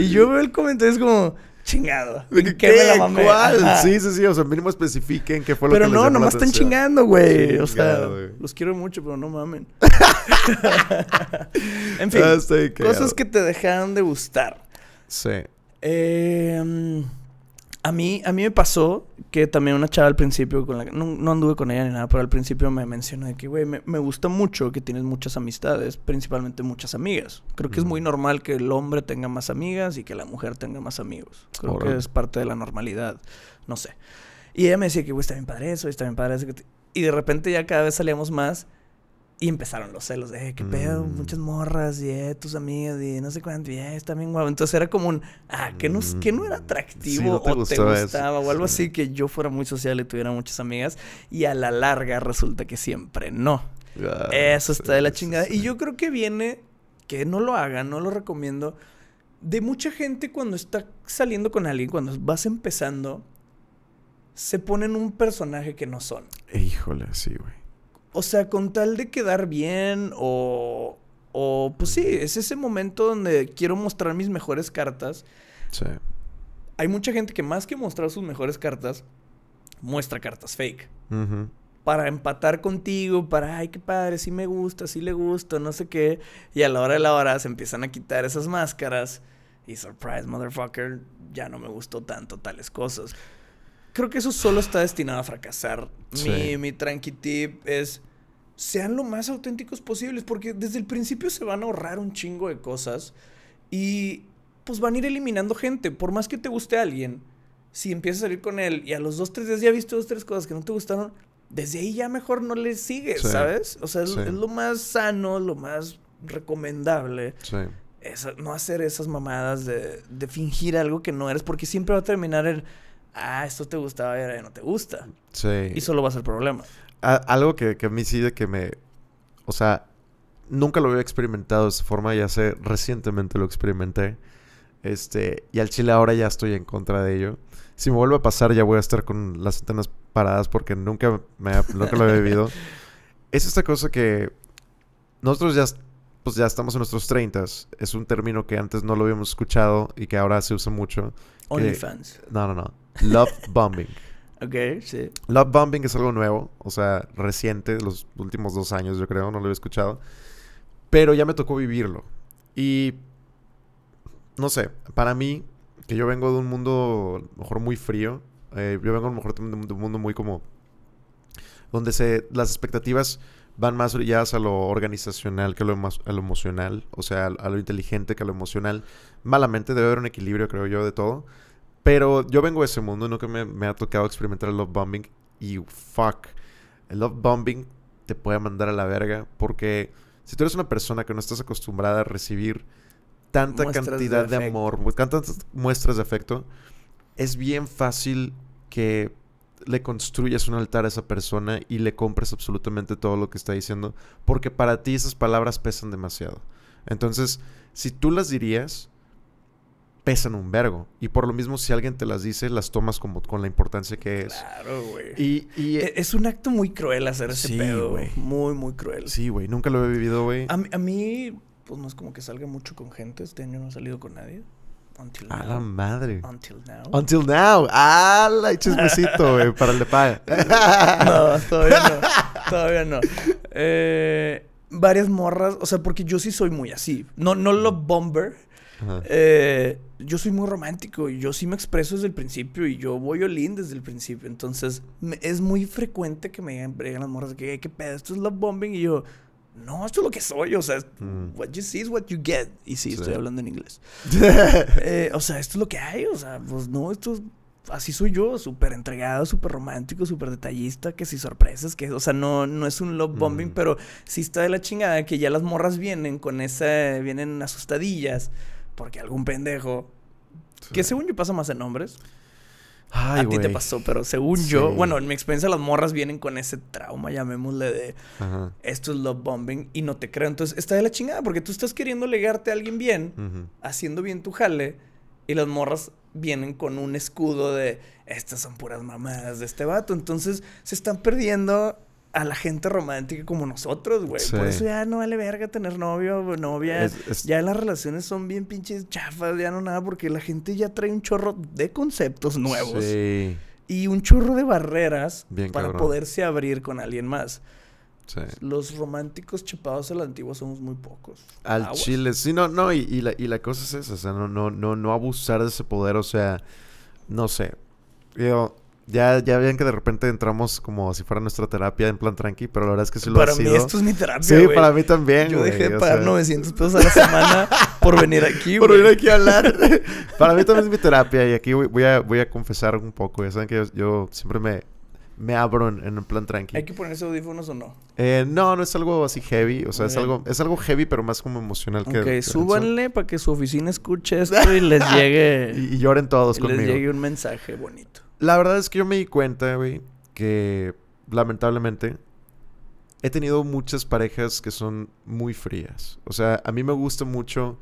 [SPEAKER 2] Y yo veo
[SPEAKER 1] el comentario, es como, chingado. ¿De ¿Qué, me la mamé? Sí, sí, sí. O sea, mínimo especifiquen qué fue lo pero que no, Pero no, nomás están chingando, güey. o sea,
[SPEAKER 2] los quiero mucho, pero no mamen. en fin, ah, cosas que te dejaron de gustar. Sí. Eh, a mí, a mí me pasó que también una chava al principio, con no, anduve con ella ni nada, pero al principio me mencionó que, güey, me, gusta mucho que tienes muchas amistades, principalmente muchas amigas. Creo que es muy normal que el hombre tenga más amigas y que la mujer tenga más amigos. Creo que es parte de la normalidad, no sé. Y ella me decía que, güey, está bien padre eso, está bien padre eso. Y de repente ya cada vez salíamos más y empezaron los celos de, eh, qué pedo, mm. muchas morras, y eh, tus amigos, y no sé cuánto, y eh, está bien guapo. Entonces era como un, ah, que no, que no era mm. atractivo o te gustaba o algo así, que yo fuera muy social y tuviera muchas amigas. Y a la larga resulta que siempre no. Ah, eso está de la chingada. Y yo creo que viene, que no lo hagan, no lo recomiendo, de mucha gente cuando está saliendo con alguien, cuando vas empezando, se ponen un personaje que no son.
[SPEAKER 1] Híjole, sí, güey.
[SPEAKER 2] O sea, con tal de quedar bien o... O pues sí, es ese momento donde quiero mostrar mis mejores cartas. Sí. Hay mucha gente que más que mostrar sus mejores cartas, muestra cartas fake. Para empatar contigo, para, ay, qué padre, sí me gusta, sí le gusta, no sé qué. Y a la hora de la hora se empiezan a quitar esas máscaras. Y surprise, motherfucker, ya no me gustó tanto tales cosas creo que eso solo está destinado a fracasar. Mi, mi tranqui tip es sean lo más auténticos posibles, porque desde el principio se van a ahorrar un chingo de cosas y pues van a ir eliminando gente. Por más que te guste alguien, si empiezas a salir con él y a los dos, tres días ya viste dos, tres cosas que no te gustaron, desde ahí ya mejor no le sigues, ¿sabes? O sea, es, lo más sano, lo más recomendable. Sí. no hacer esas mamadas de, de fingir algo que no eres, porque siempre va a terminar el ah, esto te gustaba y ahora eh, no te gusta.
[SPEAKER 1] Sí. Y solo va a ser problema. algo que, a mí sí de que me... O sea, nunca lo había experimentado de esa forma, ya sé, recientemente lo experimenté. Este, y al chile ahora ya estoy en contra de ello. Si me vuelve a pasar ya voy a estar con las antenas paradas porque nunca, me, lo había vivido. es esta cosa que nosotros ya, pues ya estamos en nuestros 30. Es un término que antes no lo habíamos escuchado y que ahora se usa mucho. OnlyFans. No, no, no. Love Bombing. ok, sí. Love Bombing es algo nuevo, o sea, reciente, los últimos dos años yo creo, no lo he escuchado. Pero ya me tocó vivirlo. Y no sé, para mí, que yo vengo de un mundo mejor muy frío, eh, yo vengo a lo mejor de un mundo muy como... donde se, las expectativas van más orientadas a lo organizacional que a lo, emocional, o sea, a, lo inteligente que a lo emocional. Malamente debe haber un equilibrio, creo yo, de todo. Pero yo vengo de ese mundo, no que me, ha tocado experimentar el love bombing. Y fuck, el love bombing te puede mandar a la verga. Porque si tú eres una persona que no estás acostumbrada a recibir tanta cantidad de, de amor, tantas muestras de afecto, es bien fácil que le construyas un altar a esa persona y le compres absolutamente todo lo que está diciendo, porque para ti esas palabras pesan demasiado. Entonces, si tú las dirías, pesan un vergo. Y por lo mismo, si alguien te las dice, las tomas como con la importancia que es. Claro,
[SPEAKER 2] güey. Y, e, es un acto muy cruel hacer ese sí, pedo, güey.
[SPEAKER 1] Muy, muy cruel. Sí, güey. Nunca lo he vivido, güey. A,
[SPEAKER 2] mí, pues no es como que salga mucho con gente. Este año no he salido con nadie. Until a la madre. Until
[SPEAKER 1] now. Until now. ¡Ah! La chismecito, güey, para el de paga. no, todavía
[SPEAKER 2] no. Todavía no. Eh, varias morras. O sea, porque yo sí soy muy así. No, no lo bomber. Eh, yo soy muy romántico y yo sí me expreso desde el principio y yo voy olín desde el principio. Entonces, es muy frecuente que me digan, las morras de que, qué pedo, esto es love bombing. Y yo, no, esto es lo que soy. O sea, mm. what you see is what you get. Y sí, estoy hablando en inglés. Eh, o sea, esto es lo que hay. O sea, pues no, esto es así soy yo, súper entregado, súper romántico, súper detallista, que si sorpresas, que, o sea, no, no es un love bombing, mm. pero sí está de la chingada que ya las morras vienen con esa, vienen asustadillas porque algún pendejo. Que según yo pasa más en hombres. a ti te pasó, pero según yo, bueno, en mi experiencia las morras vienen con ese trauma, llamémosle de esto es love bombing y no te creo. Entonces está de la chingada porque tú estás queriendo legarte a alguien bien, haciendo bien tu jale y las morras vienen con un escudo de estas son puras mamadas de este vato. Entonces se están perdiendo a la gente romántica como nosotros, güey. Por eso ya no vale verga tener novio, novia. Ya las relaciones son bien pinches chafas, ya no nada, porque la gente ya trae un chorro de conceptos nuevos. Sí. Y un chorro de barreras para poderse abrir con alguien más. Sí. Los románticos chipados a la antigua somos muy pocos. Al chile.
[SPEAKER 1] Sí, no, no, y, la, cosa es esa, o sea, no, no, no, no abusar de ese poder, o sea, no sé. Yo, ya, ya ven que de repente entramos como si fuera nuestra terapia en plan tranqui, pero la verdad es que sí lo para ha sido. Para mí esto es mi terapia, Sí, para mí también, Yo dejé de pagar 900 pesos a la semana por venir aquí, Por venir aquí a hablar. para mí también es mi terapia y aquí voy a, voy a confesar un poco. Ya saben que yo, siempre me, me abro en, plan tranqui. ¿Hay que
[SPEAKER 2] ponerse audífonos o no?
[SPEAKER 1] Eh, no, no es algo así heavy. O sea, es algo, es algo heavy, pero más como emocional que. Ok, súbanle
[SPEAKER 2] para que su oficina escuche esto y les llegue. y,
[SPEAKER 1] lloren todos y Les llegue
[SPEAKER 2] un mensaje bonito.
[SPEAKER 1] La verdad es que yo me di cuenta, güey, que lamentablemente he tenido muchas parejas que son muy frías. O sea, a mí me gusta mucho,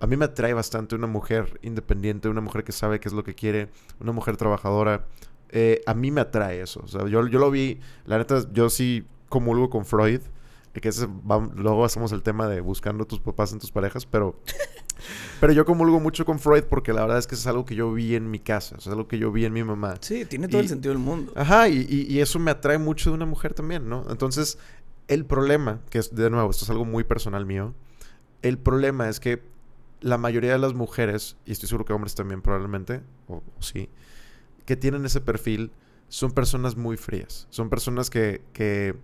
[SPEAKER 1] a mí me atrae bastante una mujer independiente, una mujer que sabe qué es lo que quiere, una mujer trabajadora. Eh, a mí me atrae eso. O sea, yo, yo lo vi, la neta, yo sí comulgo con Freud eh, que luego hacemos el tema de buscando tus papás en tus parejas, pero pero yo comulgo mucho con Freud porque la verdad es que es algo que yo vi en mi casa, es algo que yo vi en mi mamá. Sí, tiene todo el sentido del mundo. Ajá, y, eso me atrae mucho de una mujer también, ¿no? Entonces, el problema, que es, de nuevo, esto es algo muy personal mío, el problema es que la mayoría de las mujeres, y estoy seguro que hombres también probablemente, o, sí, que tienen ese perfil, son personas muy frías. Son personas que, que,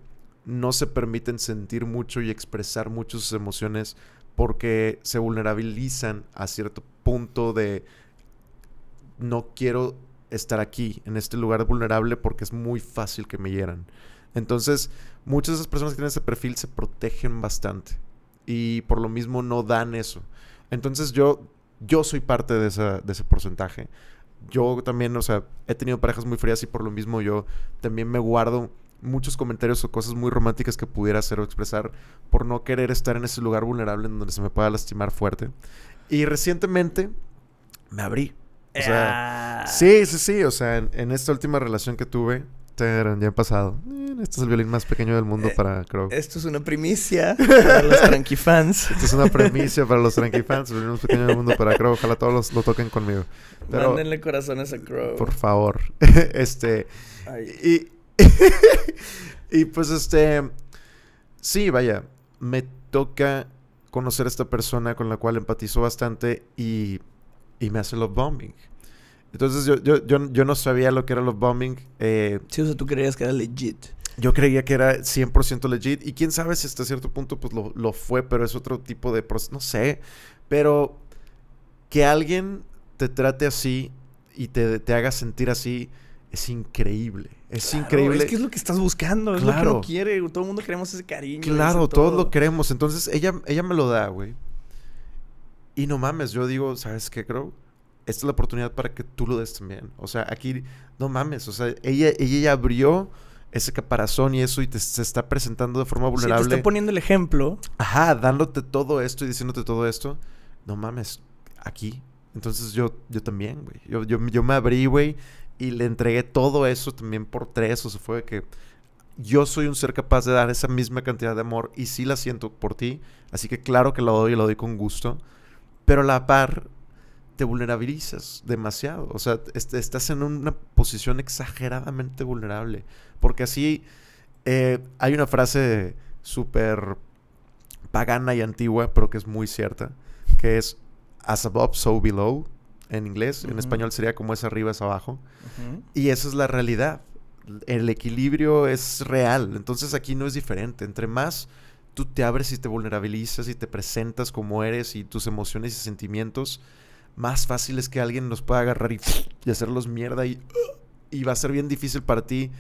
[SPEAKER 1] no se permiten sentir mucho y expresar mucho sus emociones porque se vulnerabilizan a cierto punto de no quiero estar aquí, en este lugar vulnerable, porque es muy fácil que me hieran. Entonces, muchas de esas personas que tienen ese perfil se protegen bastante y por lo mismo no dan eso. Entonces yo, yo soy parte de, de ese porcentaje. Yo también, o sea, he tenido parejas muy frías y por lo mismo yo también me guardo muchos comentarios o cosas muy románticas que pudiera hacer o expresar por no querer estar en ese lugar vulnerable en donde se me pueda lastimar fuerte. Y recientemente me abrí. O sea, ah. sí, sí, sí. O sea, en, esta última relación que tuve, ya han pasado. Eh, este es el violín más pequeño del mundo eh, para Crow... Esto
[SPEAKER 2] es una primicia para los tranquifans. Esto es una primicia
[SPEAKER 1] para los tranquifans. El violín más pequeño del mundo para Crow. Ojalá todos lo toquen conmigo. Pero, Mándenle corazones a Crow. Por favor. este. Y y pues este, sí, vaya, me toca conocer a esta persona con la cual empatizo bastante y, me hace love bombing. Entonces yo, yo, yo, no sabía lo que era love bombing. Eh, si o sea, tú creías que era legit. Yo creía que era 100% legit y quién sabe si hasta cierto punto pues lo, fue, pero es otro tipo de... No sé, pero que alguien te trate así y te haga sentir así es increíble. Es increíble. Es que es
[SPEAKER 2] lo que estás buscando, es lo que uno quiere. Todo el mundo queremos ese cariño. Claro, todo. lo
[SPEAKER 1] queremos. Entonces ella, ella me lo da, güey. Y no mames, yo digo, ¿sabes qué, creo? Esta es la oportunidad para que tú lo des también. O sea, aquí, no mames. O sea, ella, ella abrió ese caparazón y eso y te, se está presentando de forma vulnerable. Sí, te poniendo el ejemplo. Ajá, dándote todo esto y diciéndote todo esto. No mames, aquí. Entonces yo, yo también, güey. Yo, yo, yo me abrí, güey y le entregué todo eso también por tres. O sea, fue que yo soy un ser capaz de dar esa misma cantidad de amor y sí la siento por ti. Así que claro que lo doy y lo doy con gusto. Pero a la par te vulnerabilizas demasiado. O sea, estás en una posición exageradamente vulnerable. Porque así eh, hay una frase súper pagana y antigua, pero que es muy cierta, que es, as above, so below en inglés, en español sería como es arriba, es abajo. Y esa es la realidad. El equilibrio es real, entonces aquí no es diferente. Entre más tú te abres y te vulnerabilizas y te presentas como eres y tus emociones y sentimientos, más fácil es que alguien nos pueda agarrar y, hacerlos mierda y, va a ser bien difícil para ti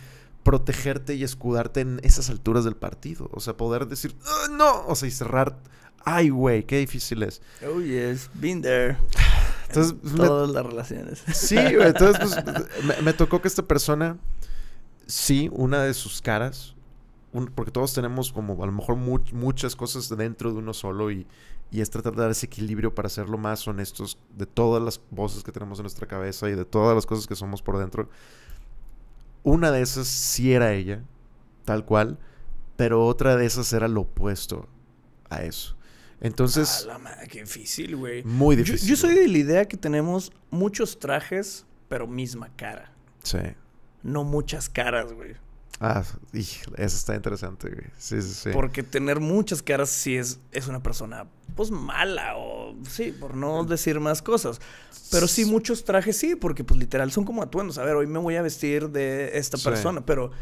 [SPEAKER 1] protegerte y escudarte en esas alturas del partido. O sea, poder decir, ah, no, o sea, y cerrar, ay, güey, qué difícil es.
[SPEAKER 2] Oh, yes, been there. Pues, todas las relaciones. Sí, Entonces, pues, me, tocó
[SPEAKER 1] que esta persona, sí, una de sus caras, porque todos tenemos como a lo mejor muchas cosas dentro de uno solo y, y es tratar de dar ese equilibrio para ser más honestos de todas las voces que tenemos en nuestra cabeza y de todas las cosas que somos por dentro. Una de esas sí era ella, tal cual, pero otra de esas era lo opuesto a eso. Entonces.
[SPEAKER 2] qué difícil, güey. Muy difícil. Yo, soy de la idea que tenemos muchos trajes, pero misma cara. Sí. No muchas caras, güey.
[SPEAKER 1] Ah, eso está interesante, güey. Sí, sí, sí. Porque
[SPEAKER 2] tener muchas caras sí es, es una persona, pues, mala o... Sí, por no mm. decir más cosas. Pero sí, muchos trajes sí, porque, pues, literal, son como atuendos. A ver, hoy me voy a vestir de esta persona, pero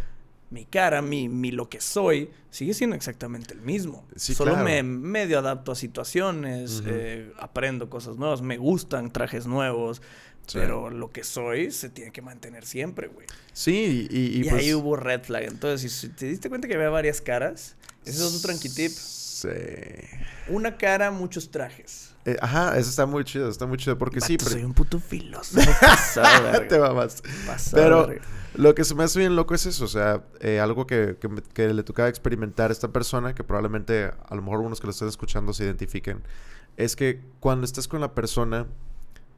[SPEAKER 2] mi cara, mi, mi lo que soy, sigue siendo exactamente el mismo.
[SPEAKER 1] Solo me
[SPEAKER 2] medio adapto a situaciones, eh, aprendo cosas nuevas, me gustan trajes nuevos, pero lo que soy se tiene que mantener siempre, güey.
[SPEAKER 1] Sí, y, ahí pues hubo
[SPEAKER 2] red flag. Entonces, si te diste cuenta que había varias caras, ese es otro tranqui
[SPEAKER 1] Sí.
[SPEAKER 2] Una cara, muchos trajes.
[SPEAKER 1] Eh, ajá, eso está muy chido, está muy chido porque sí. Pero... Soy un puto filósofo. Pasado, Te Pasado, Pero... Lo que se me hace bien loco es eso, o sea, eh, algo que, le tocaba experimentar a esta persona, que probablemente a lo mejor unos que lo estén escuchando se identifiquen, es que cuando estás con la persona,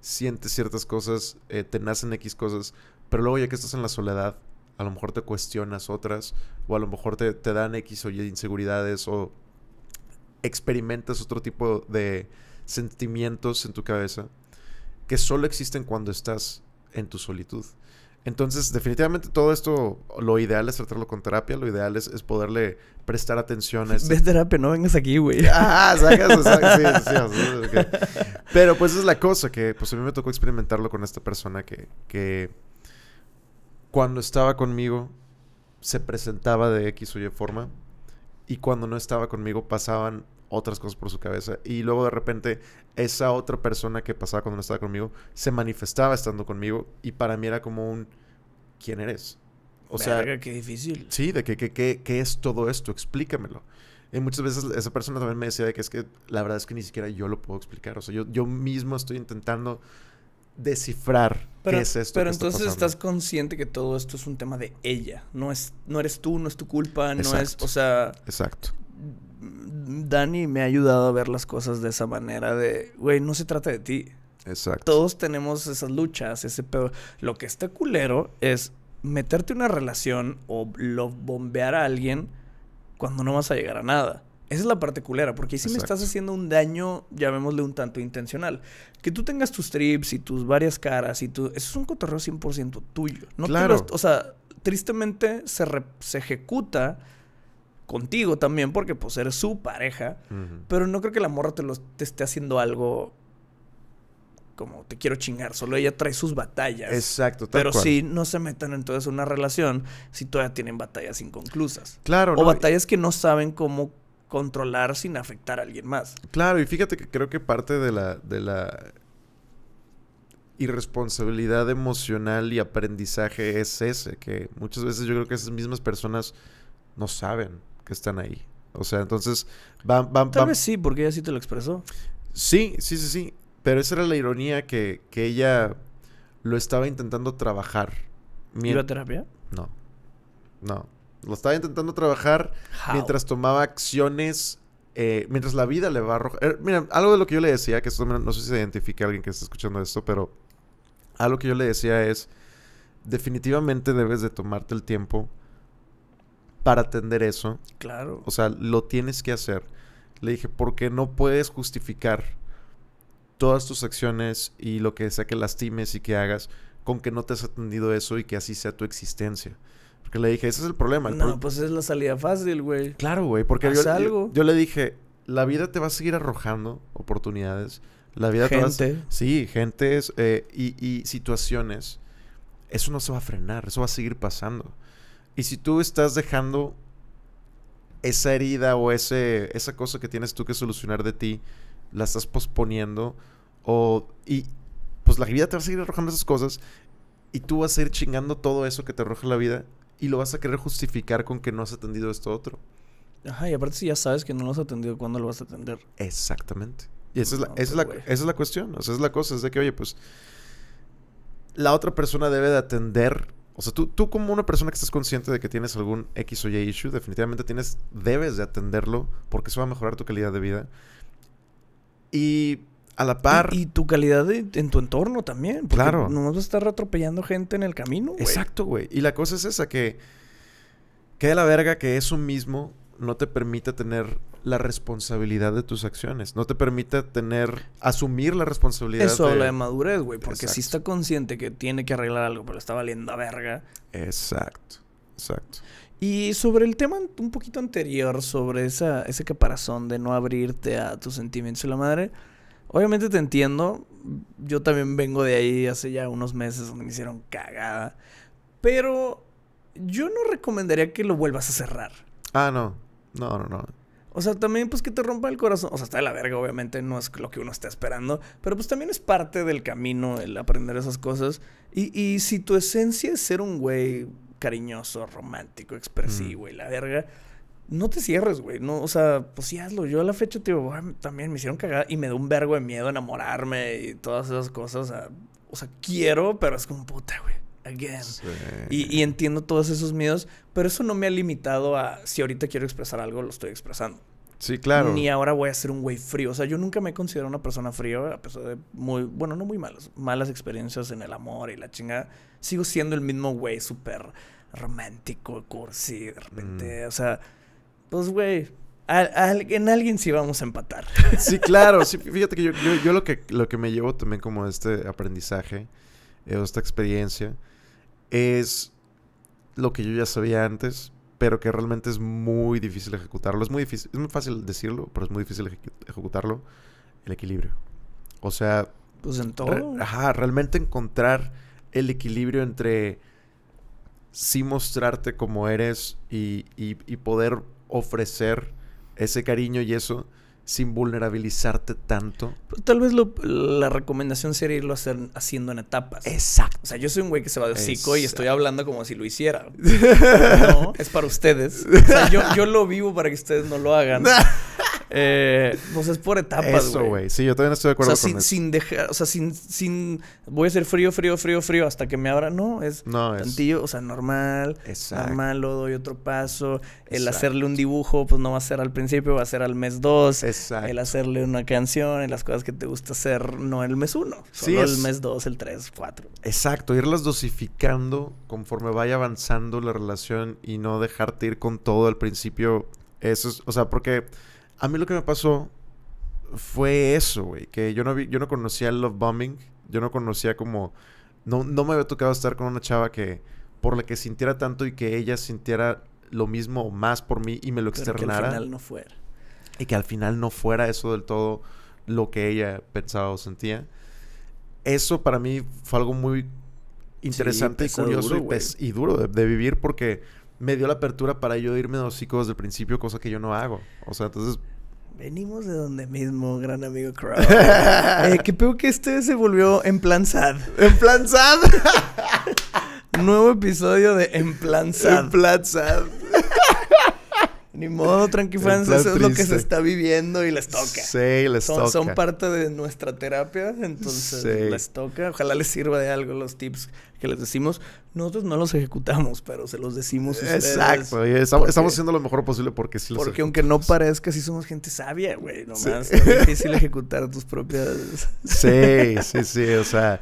[SPEAKER 1] sientes ciertas cosas, eh, te nacen X cosas, pero luego ya que estás en la soledad, a lo mejor te cuestionas otras, o a lo mejor te, dan X o inseguridades, o experimentas otro tipo de sentimientos en tu cabeza que solo existen cuando estás en tu solitud. Entonces, definitivamente todo esto, lo ideal es tratarlo con terapia, lo ideal es, poderle prestar atención a esto.
[SPEAKER 2] terapia, no vengas aquí, güey. Ah, sacas, sacas sí, sí, sí
[SPEAKER 1] Pero pues es la cosa, que pues a mí me tocó experimentarlo con esta persona que, que cuando estaba conmigo se presentaba de X o Y forma y cuando no estaba conmigo pasaban otras cosas por su cabeza. Y luego de repente esa otra persona que pasaba cuando no estaba conmigo se manifestaba estando conmigo y para mí era como un ¿quién eres? O sea, qué difícil. Sí, de que, ¿Qué es todo esto, explícamelo. Y muchas veces esa persona también me decía de que es que la verdad es que ni siquiera yo lo puedo explicar. O sea, yo, yo mismo estoy intentando descifrar qué es esto. Pero entonces estás
[SPEAKER 2] consciente que todo esto es un tema de ella. No es, no eres tú, no es tu culpa, no es, o sea. Exacto. Dani me ha ayudado a ver las cosas de esa manera de, güey, no se trata de ti. Exacto. Todos tenemos esas luchas, ese pedo. Lo que está culero es meterte una relación o bombear a alguien cuando no vas a llegar a nada. Esa es la parte culera, porque ahí sí me estás haciendo un daño, llamémosle un tanto intencional. Que tú tengas tus trips y tus varias caras y tú... Eso es un cotorreo 100% tuyo. No claro. o sea, tristemente se, se ejecuta contigo también, porque pues eres su pareja. Pero no creo que la morra te, esté haciendo algo como te quiero chingar, solo ella trae sus batallas. Exacto, Pero sí, si no se metan entonces en una relación si todavía tienen batallas inconclusas. Claro, O batallas que no saben cómo controlar sin afectar a alguien más.
[SPEAKER 1] Claro, y fíjate que creo que parte de la, de la irresponsabilidad emocional y aprendizaje es ese, que muchas veces yo creo que esas mismas personas no saben que están ahí. O sea, entonces Tal vez sí, porque ella sí te lo expresó. Sí, sí, sí, sí. Pero esa era la ironía que, que ella lo estaba intentando trabajar. Mien... terapia? No. No. Lo estaba intentando trabajar mientras tomaba acciones. Eh, mientras la vida le va a arrojar... Eh, mira, algo de lo que yo le decía, que no sé si se identifica alguien que está escuchando esto, pero algo que yo le decía es: definitivamente debes de tomarte el tiempo para atender eso. Claro. O sea, lo tienes que hacer. Le dije, porque no puedes justificar todas tus acciones y lo que sea que lastimes y que hagas con que no te has atendido eso y que así sea tu existencia. Porque le dije, ese es el problema. no,
[SPEAKER 2] pues es la salida fácil, güey. Claro, güey, porque yo, algo. yo, le
[SPEAKER 1] dije, la vida te va a seguir arrojando oportunidades. La vida Te va a... Sí, gentes eh, y, y situaciones. Eso no se va a frenar, eso va a seguir pasando. Y si tú estás dejando esa herida o ese, esa cosa que tienes tú que solucionar de ti, la estás posponiendo, o, y pues la vida te va a seguir arrojando esas cosas, y tú vas a ir chingando todo eso que te arroja la vida, y lo vas a querer justificar con que no has atendido esto otro.
[SPEAKER 2] Ajá, y aparte si ya sabes que no lo has
[SPEAKER 1] atendido, ¿cuándo lo vas a atender? Exactamente. Y esa, es, la, cuestión. es, pues, la, esa es la cuestión, o sea, es la cosa, es de que, oye, pues la otra persona debe de atender o sea, tú, como una persona que estás consciente de que tienes algún X o Y issue, definitivamente tienes, debes de atenderlo porque eso va a mejorar tu calidad de vida. Y a la par. Y, tu calidad en tu entorno también. claro. no vas a estar atropellando gente en el camino, Exacto, güey. Y la cosa es esa, que. Que la verga que eso mismo no te permita tener la responsabilidad de tus acciones. No te permite tener, asumir la responsabilidad. Eso habla de
[SPEAKER 2] madurez, güey. Porque si está consciente que tiene que arreglar algo, pero está valiendo a verga.
[SPEAKER 1] Exacto,
[SPEAKER 2] exacto. Y sobre el tema un poquito anterior, sobre esa, ese caparazón de no abrirte a tus sentimientos y la madre, obviamente te entiendo. Yo también vengo de ahí hace ya unos meses donde me hicieron cagada. Pero yo no recomendaría que lo vuelvas a cerrar.
[SPEAKER 1] Ah, no. No, no, no.
[SPEAKER 2] O sea, también pues que te rompa el corazón. O sea, está de la verga, obviamente, no es lo que uno está esperando, pero pues también es parte del camino el aprender esas cosas. Y, si tu esencia es ser un güey cariñoso, romántico, expresivo mm. y la verga, no te cierres, güey. No, o sea, pues sí hazlo. Yo a la fecha, tío, también me hicieron cagada y me dio un vergo de miedo enamorarme y todas esas cosas. O sea, o sea quiero, pero es como puta, güey. Y, entiendo todos esos miedos, pero eso no me ha limitado a si ahorita quiero expresar algo, lo estoy expresando. Sí, claro. Ni ahora voy a ser un güey frío. O sea, yo nunca me he considerado una persona fría, a pesar de muy, bueno, no muy malas, malas experiencias en el amor y la chingada. Sigo siendo el mismo güey súper romántico, cursi, de repente. Mm. O sea, pues güey, en alguien sí vamos a empatar.
[SPEAKER 1] Sí, claro. fíjate que yo, lo, que, lo que me llevo también como este aprendizaje, eh, esta experiencia, es lo que yo ya sabía antes, pero que realmente es muy difícil ejecutarlo. Es muy difícil, es muy fácil decirlo, pero es muy difícil ejecutarlo. El equilibrio. O sea. Pues en todo. ajá, realmente encontrar el equilibrio entre sí mostrarte como eres y, y poder ofrecer ese cariño y eso, sin vulnerabilizarte tanto. Pues, tal vez la
[SPEAKER 2] recomendación sería irlo hacer, haciendo en etapas. Exacto. O sea, yo soy un güey que se va de hocico y estoy hablando como si lo hiciera. no, es para ustedes. O sea, yo, yo lo vivo para que ustedes no lo hagan. Eh, pues es por etapas, Eso, güey. Sí, yo también estoy de acuerdo sin, dejar, o sea, sin, voy a ser frío, frío, frío, frío hasta que me abra. No, es no, es... tantillo, o sea, normal. Exacto. Normal, lo doy otro paso. El hacerle un dibujo, pues no va a ser al principio, va a ser al mes dos. Exacto. El hacerle una canción, en las cosas que te gusta hacer, no el mes uno. Solo sí, el mes
[SPEAKER 1] dos, el tres, cuatro. Exacto, irlas dosificando conforme vaya avanzando la relación y no dejarte ir con todo al principio. Eso es, o sea, porque a mí lo que me pasó fue eso, güey. Que yo no, yo no conocía el love bombing. Yo no conocía como... No, no me había tocado estar con una chava que... Por la que sintiera tanto y que ella sintiera lo mismo o más por mí y me lo externara. Pero que al final no fuera. Y que al final no fuera eso del todo lo que ella pensaba o sentía. Eso para mí fue algo muy interesante y curioso y, duro de, vivir porque me dio la apertura para yo irme de hocico desde el principio, cosa que yo no hago. O sea, entonces
[SPEAKER 2] Venimos de donde mismo, gran amigo Crow. eh, que peor que este se volvió en plan Nuevo episodio de En ni modo, tranquifans, eso es lo que se está viviendo y les toca. Sí, les toca. Son parte de nuestra terapia, entonces les toca. Ojalá les sirva de algo los tips que les decimos. Nosotros no los ejecutamos, pero se los decimos Exacto, estamos, estamos, haciendo
[SPEAKER 1] lo mejor posible porque sí los Porque
[SPEAKER 2] aunque no parezca, sí somos gente sabia, güey, nomás. Es difícil ejecutar tus propias... Sí, sí,
[SPEAKER 1] sí, o sea,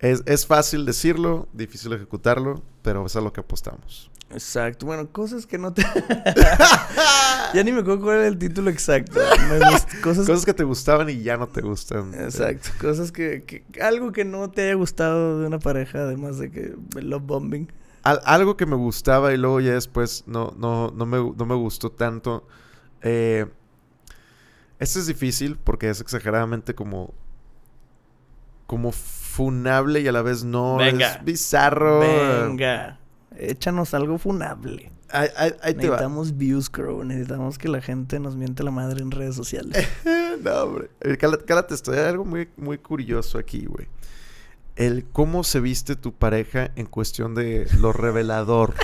[SPEAKER 1] es, es fácil decirlo, difícil ejecutarlo, pero es a lo que apostamos.
[SPEAKER 2] Exacto. Bueno, cosas que no te.
[SPEAKER 1] ya ni me acuerdo cuál era el título exacto. Cosas... que te gustaban y ya no te gustan. Exacto. Cosas que,
[SPEAKER 2] Algo que no te haya gustado de una pareja, además de que. Love bombing.
[SPEAKER 1] algo que me gustaba y luego ya después no, no, me, gustó tanto. Eh. Este es difícil porque es exageradamente como. como funable y a la vez no. Es bizarro. Venga échanos algo funable.
[SPEAKER 2] necesitamos views, crow. Necesitamos que la gente nos miente la madre en
[SPEAKER 1] redes sociales. no, hombre. Eh, cálate, cálate, estoy algo muy, muy curioso aquí, güey. El cómo se viste tu pareja en cuestión de lo revelador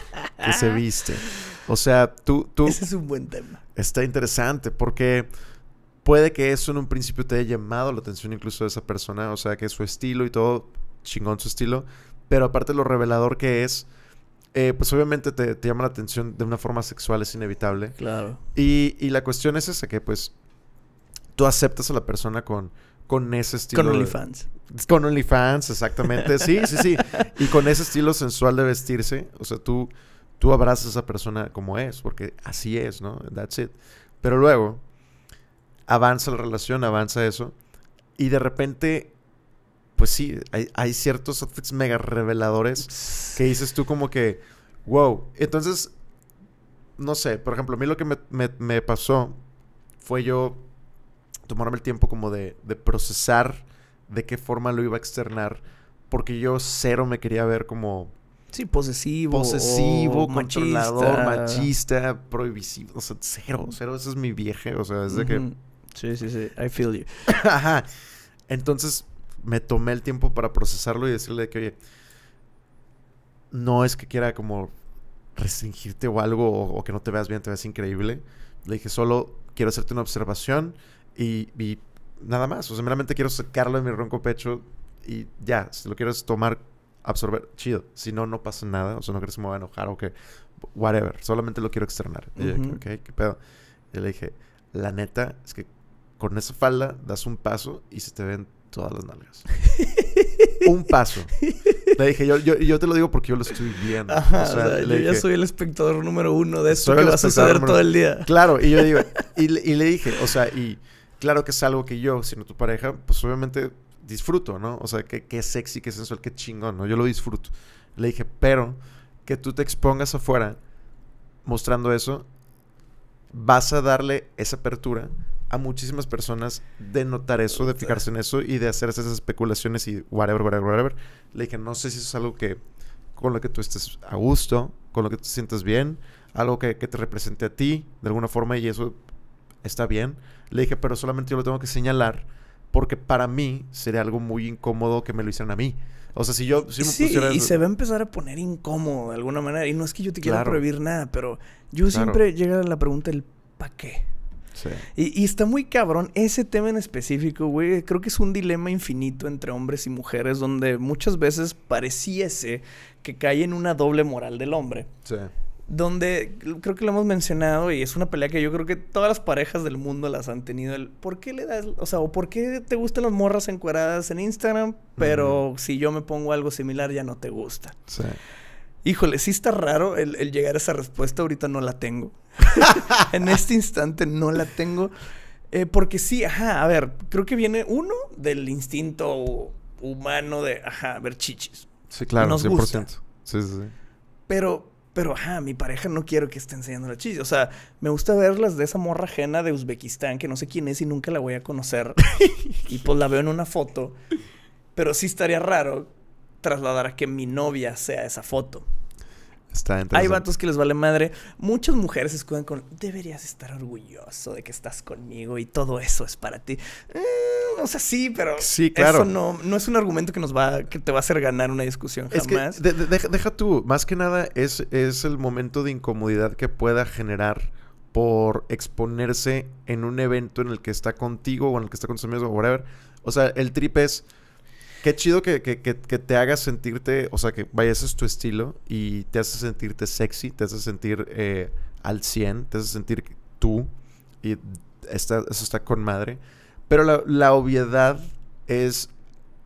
[SPEAKER 1] que se viste. O sea, tú, tú. Ese es un buen tema. Está interesante porque puede que eso en un principio te haya llamado la atención incluso de esa persona. O sea, que su estilo y todo, chingón su estilo. Pero aparte, lo revelador que es eh, pues obviamente te, llama la atención de una forma sexual, es inevitable. Claro. Y, la cuestión es esa, que pues tú aceptas a la persona con, con ese estilo. Con OnlyFans. con OnlyFans, exactamente. Sí, sí, sí. Y con ese estilo sensual de vestirse, o sea, tú, tú abrazas a esa persona como es, porque así es, ¿no? That's it. Pero luego avanza la relación, avanza eso, y de repente pues sí, hay, ciertos outfits mega reveladores que dices tú como que, wow. Entonces, no sé, por ejemplo, a mí lo que me, pasó fue yo tomarme el tiempo como de, procesar de qué forma lo iba a externar, porque yo cero me quería ver como...
[SPEAKER 2] Sí, posesivo. Posesivo, controlador,
[SPEAKER 1] machista, prohibitivo. O sea, cero, mm. cero. Ese es mi vieje. O sea, desde que... Sí, sí, sí. I feel you. Ajá. Entonces, me tomé el tiempo para procesarlo y decirle que, oye, no es que quiera como restringirte o algo o, que no te veas bien, te veas increíble. Le dije, solo quiero hacerte una observación y, nada más. O sea, meramente quiero sacarlo de mi ronco pecho y ya, si lo quieres tomar, absorber, chido. Si no, no pasa nada. O sea, no crees que me voy a enojar o que, whatever. Solamente lo quiero externar. ok, qué pedo. le dije, la neta es que con esa falda das un paso y se te ven todas las nalgas. un paso. Le dije, yo, te lo digo porque yo lo estoy viendo. yo ya soy
[SPEAKER 2] el espectador número uno de eso que vas a saber todo el día. Claro, y yo
[SPEAKER 1] y, le dije, o sea, y claro que es algo que yo, sino tu pareja, pues obviamente disfruto, ¿no? O sea, que, sexy, qué sensual, qué chingón, ¿no? Yo lo disfruto. Le dije, pero que tú te expongas afuera mostrando eso, vas a darle esa apertura a muchísimas personas de notar eso, de fijarse en eso y de hacer esas especulaciones y whatever, whatever, whatever. Le dije, no sé si eso es algo que con lo que tú estés a gusto, con lo que te sientas bien, algo que, que te represente a ti de alguna forma y eso está bien. Le dije, pero solamente yo lo tengo que señalar porque para mí sería algo muy incómodo que me lo hicieran a mí. O sea, si yo... sí, y se va a
[SPEAKER 2] empezar a poner incómodo de alguna manera. Y no es que yo te quiera prohibir nada, pero yo siempre llega la pregunta el ¿para qué? Sí. Y, está muy cabrón ese tema en específico, güey. Creo que es un dilema infinito entre hombres y mujeres donde muchas veces pareciese que cae en una doble moral del hombre. Sí. Donde creo que lo hemos mencionado y es una pelea que yo creo que todas las parejas del mundo las han tenido. El, ¿Por qué le das, o sea, o por qué te gustan las morras encueradas en Instagram, pero si yo me pongo algo similar ya no te gusta? Sí. Híjole, sí está raro el, llegar a esa respuesta. Ahorita no la tengo. en este instante no la tengo. Eh, porque sí, ajá, a ver, creo que viene uno del instinto humano de, ajá, ver chichis.
[SPEAKER 1] Sí, claro, 100%. Sí, sí,
[SPEAKER 2] Pero, pero, ajá, mi pareja no quiero que esté enseñando la chichis. O sea, me gusta verlas de esa morra ajena de Uzbekistán, que no sé quién es y nunca la voy a conocer. y pues la veo en una foto. Pero sí estaría raro trasladar a que mi novia sea esa foto.
[SPEAKER 1] Está Hay vatos
[SPEAKER 2] que les vale madre. Muchas mujeres se escudan con, deberías estar orgulloso de que estás conmigo y todo
[SPEAKER 1] eso es para ti.
[SPEAKER 2] Mm, o sea, sí, pero sí, claro. eso no, no es un argumento que nos va, que te va a hacer ganar una
[SPEAKER 1] discusión es Que, deja, tú, más que nada es, es el momento de incomodidad que pueda generar por exponerse en un evento en el que está contigo o en el que está con sus amigos o whatever. O sea, el trip es Qué chido que, te hagas sentirte, o sea, que vayas es tu estilo y te hace sentirte sexy, te hace sentir eh, al 100, te hace sentir tú y eso está con madre. Pero la, obviedad es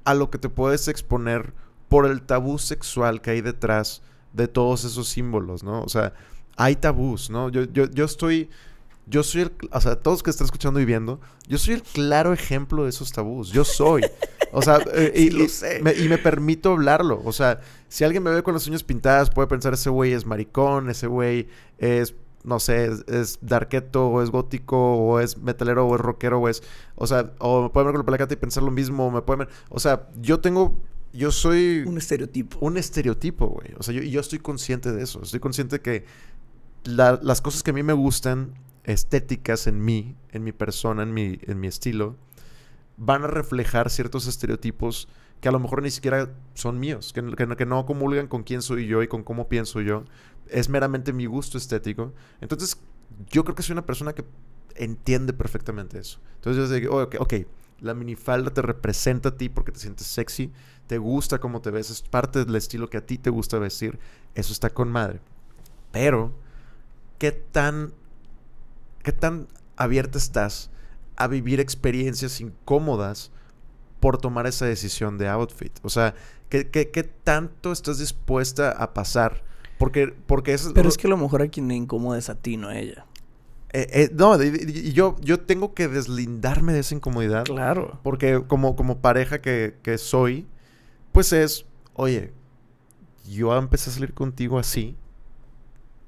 [SPEAKER 1] a lo que te puedes exponer por el tabú sexual que hay detrás de todos esos símbolos, ¿no? O sea, hay tabús, ¿no? Yo, yo, yo estoy yo soy el, o sea, todos que están escuchando y viendo, yo soy el claro ejemplo de esos tabús. Yo soy. O sea, eh, y, Me, permito hablarlo. O sea, si alguien me ve con las uñas pintadas, puede pensar, ese güey es maricón, ese güey es no sé, es, darketo, o es gótico, o es metalero, o es rockero, o es. O sea, o me puede ver con la placata y pensar lo mismo, o me puede ver. O sea, yo tengo. Yo soy. Un estereotipo. Un estereotipo, güey. O sea, yo, yo estoy consciente de eso. Estoy consciente que las cosas que a mí me gustan estéticas en mí, en mi persona, en mi, en mi estilo, van a reflejar ciertos estereotipos que a lo mejor ni siquiera son míos, que, que, que, no comulgan con quién soy yo y con cómo pienso yo. Es meramente mi gusto estético. Entonces, yo creo que soy una persona que entiende perfectamente eso. Entonces, yo digo, ok, la minifalda te representa a ti porque te sientes sexy, te gusta cómo te ves, es parte del estilo que a ti te gusta vestir. Eso está con madre. Pero, ¿qué tan ¿Qué tan abierta estás a vivir experiencias incómodas por tomar esa decisión de outfit? O sea, ¿qué, tanto estás dispuesta a pasar? Porque, porque Pero es que a lo mejor a quien le incomoda es a ti, no a ella. Eh, eh, no, yo, yo tengo que deslindarme de esa incomodidad. Claro. Porque como, como pareja que, que soy, pues es, oye, yo empecé a salir contigo así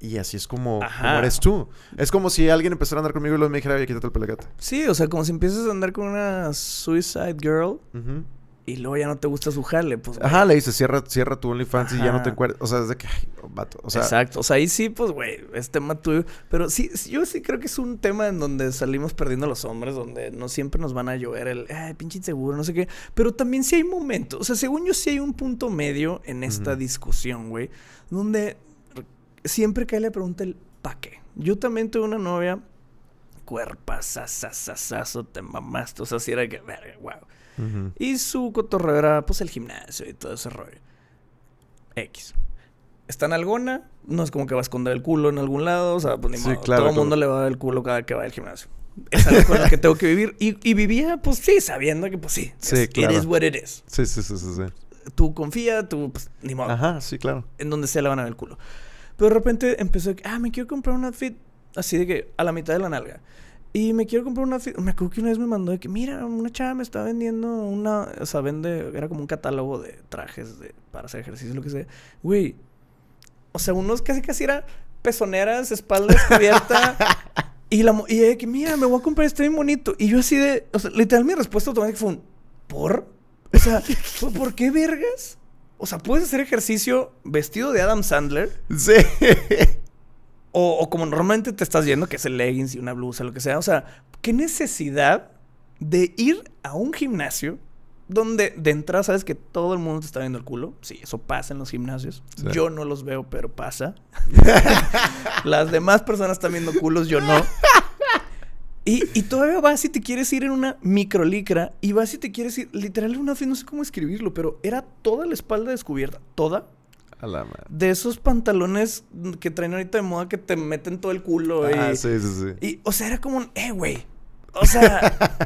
[SPEAKER 1] y así es como, eres tú. Es como si alguien empezara a andar conmigo y luego me dijera, ay, quítate el pelagato Sí,
[SPEAKER 2] o sea, como si empiezas a andar con una suicide girl y luego ya no te gusta su jale. Pues,
[SPEAKER 1] Ajá, le dices, cierra, cierra tu OnlyFans y ya no te encuentras. O sea, desde que, ay, vato. O sea, Exacto. O sea, ahí
[SPEAKER 2] sí, pues, güey, es tema tuyo. Pero sí, yo sí creo que es un tema en donde salimos perdiendo a los hombres, donde no siempre nos van a llover el, ay, pinche inseguro, no sé qué. Pero también sí hay momentos. O sea, según yo sí hay un punto medio en esta discusión, güey, donde siempre que le pregunta el ¿pa' qué? Yo también tuve una novia cuerpazazazazazo, te mamaste. O sea, si era que, verga, wow. Y su cotorreo era, pues, el gimnasio y todo ese rollo. X. Está en algona, no es como que va a esconder el culo en algún lado, o sea, pues ni modo. Claro, todo el mundo le va a dar el culo cada que va al gimnasio. Es algo con lo que tengo que vivir. Y, vivía, pues sí, sabiendo que, pues sí, sí es, eres what it is.
[SPEAKER 1] Sí, sí, sí, sí,
[SPEAKER 2] Tú confía, tú, pues, ni modo. Ajá, sí, claro. En donde sea le van a dar el culo. Pero de repente empezó, ah, me quiero comprar un outfit así de que a la mitad de la nalga. Y me quiero comprar un outfit. Me acuerdo que una vez me mandó de que, mira, una chava me está vendiendo una. O sea, vende. Era como un catálogo de trajes de, para hacer ejercicio, lo que sea. Güey. O sea, unos casi casi era pezoneras, espalda descubierta. y la de que, mira, me voy a comprar este bien bonito. Y yo así de. O sea, literal, mi respuesta automática fue un. ¿Por? O sea, ¿por qué vergas? O sea, puedes hacer ejercicio vestido de Adam Sandler. Sí. O, como normalmente te estás yendo, que es el leggings y una blusa, lo que sea. O sea, ¿qué necesidad de ir a un gimnasio donde de entrada sabes que todo el mundo te está viendo el culo. Sí, eso pasa en los gimnasios. Yo no los veo, pero pasa. Las demás personas están viendo culos, yo no. Y, todavía vas y te quieres ir en una microlicra y vas y te quieres ir, literal, una vez, no sé cómo escribirlo, pero era toda la espalda descubierta, toda. A la madre. De esos pantalones que traen ahorita de moda que te meten todo el culo. Ah, sí, sí, sí. Y, o sea, era como un, eh, güey. O sea,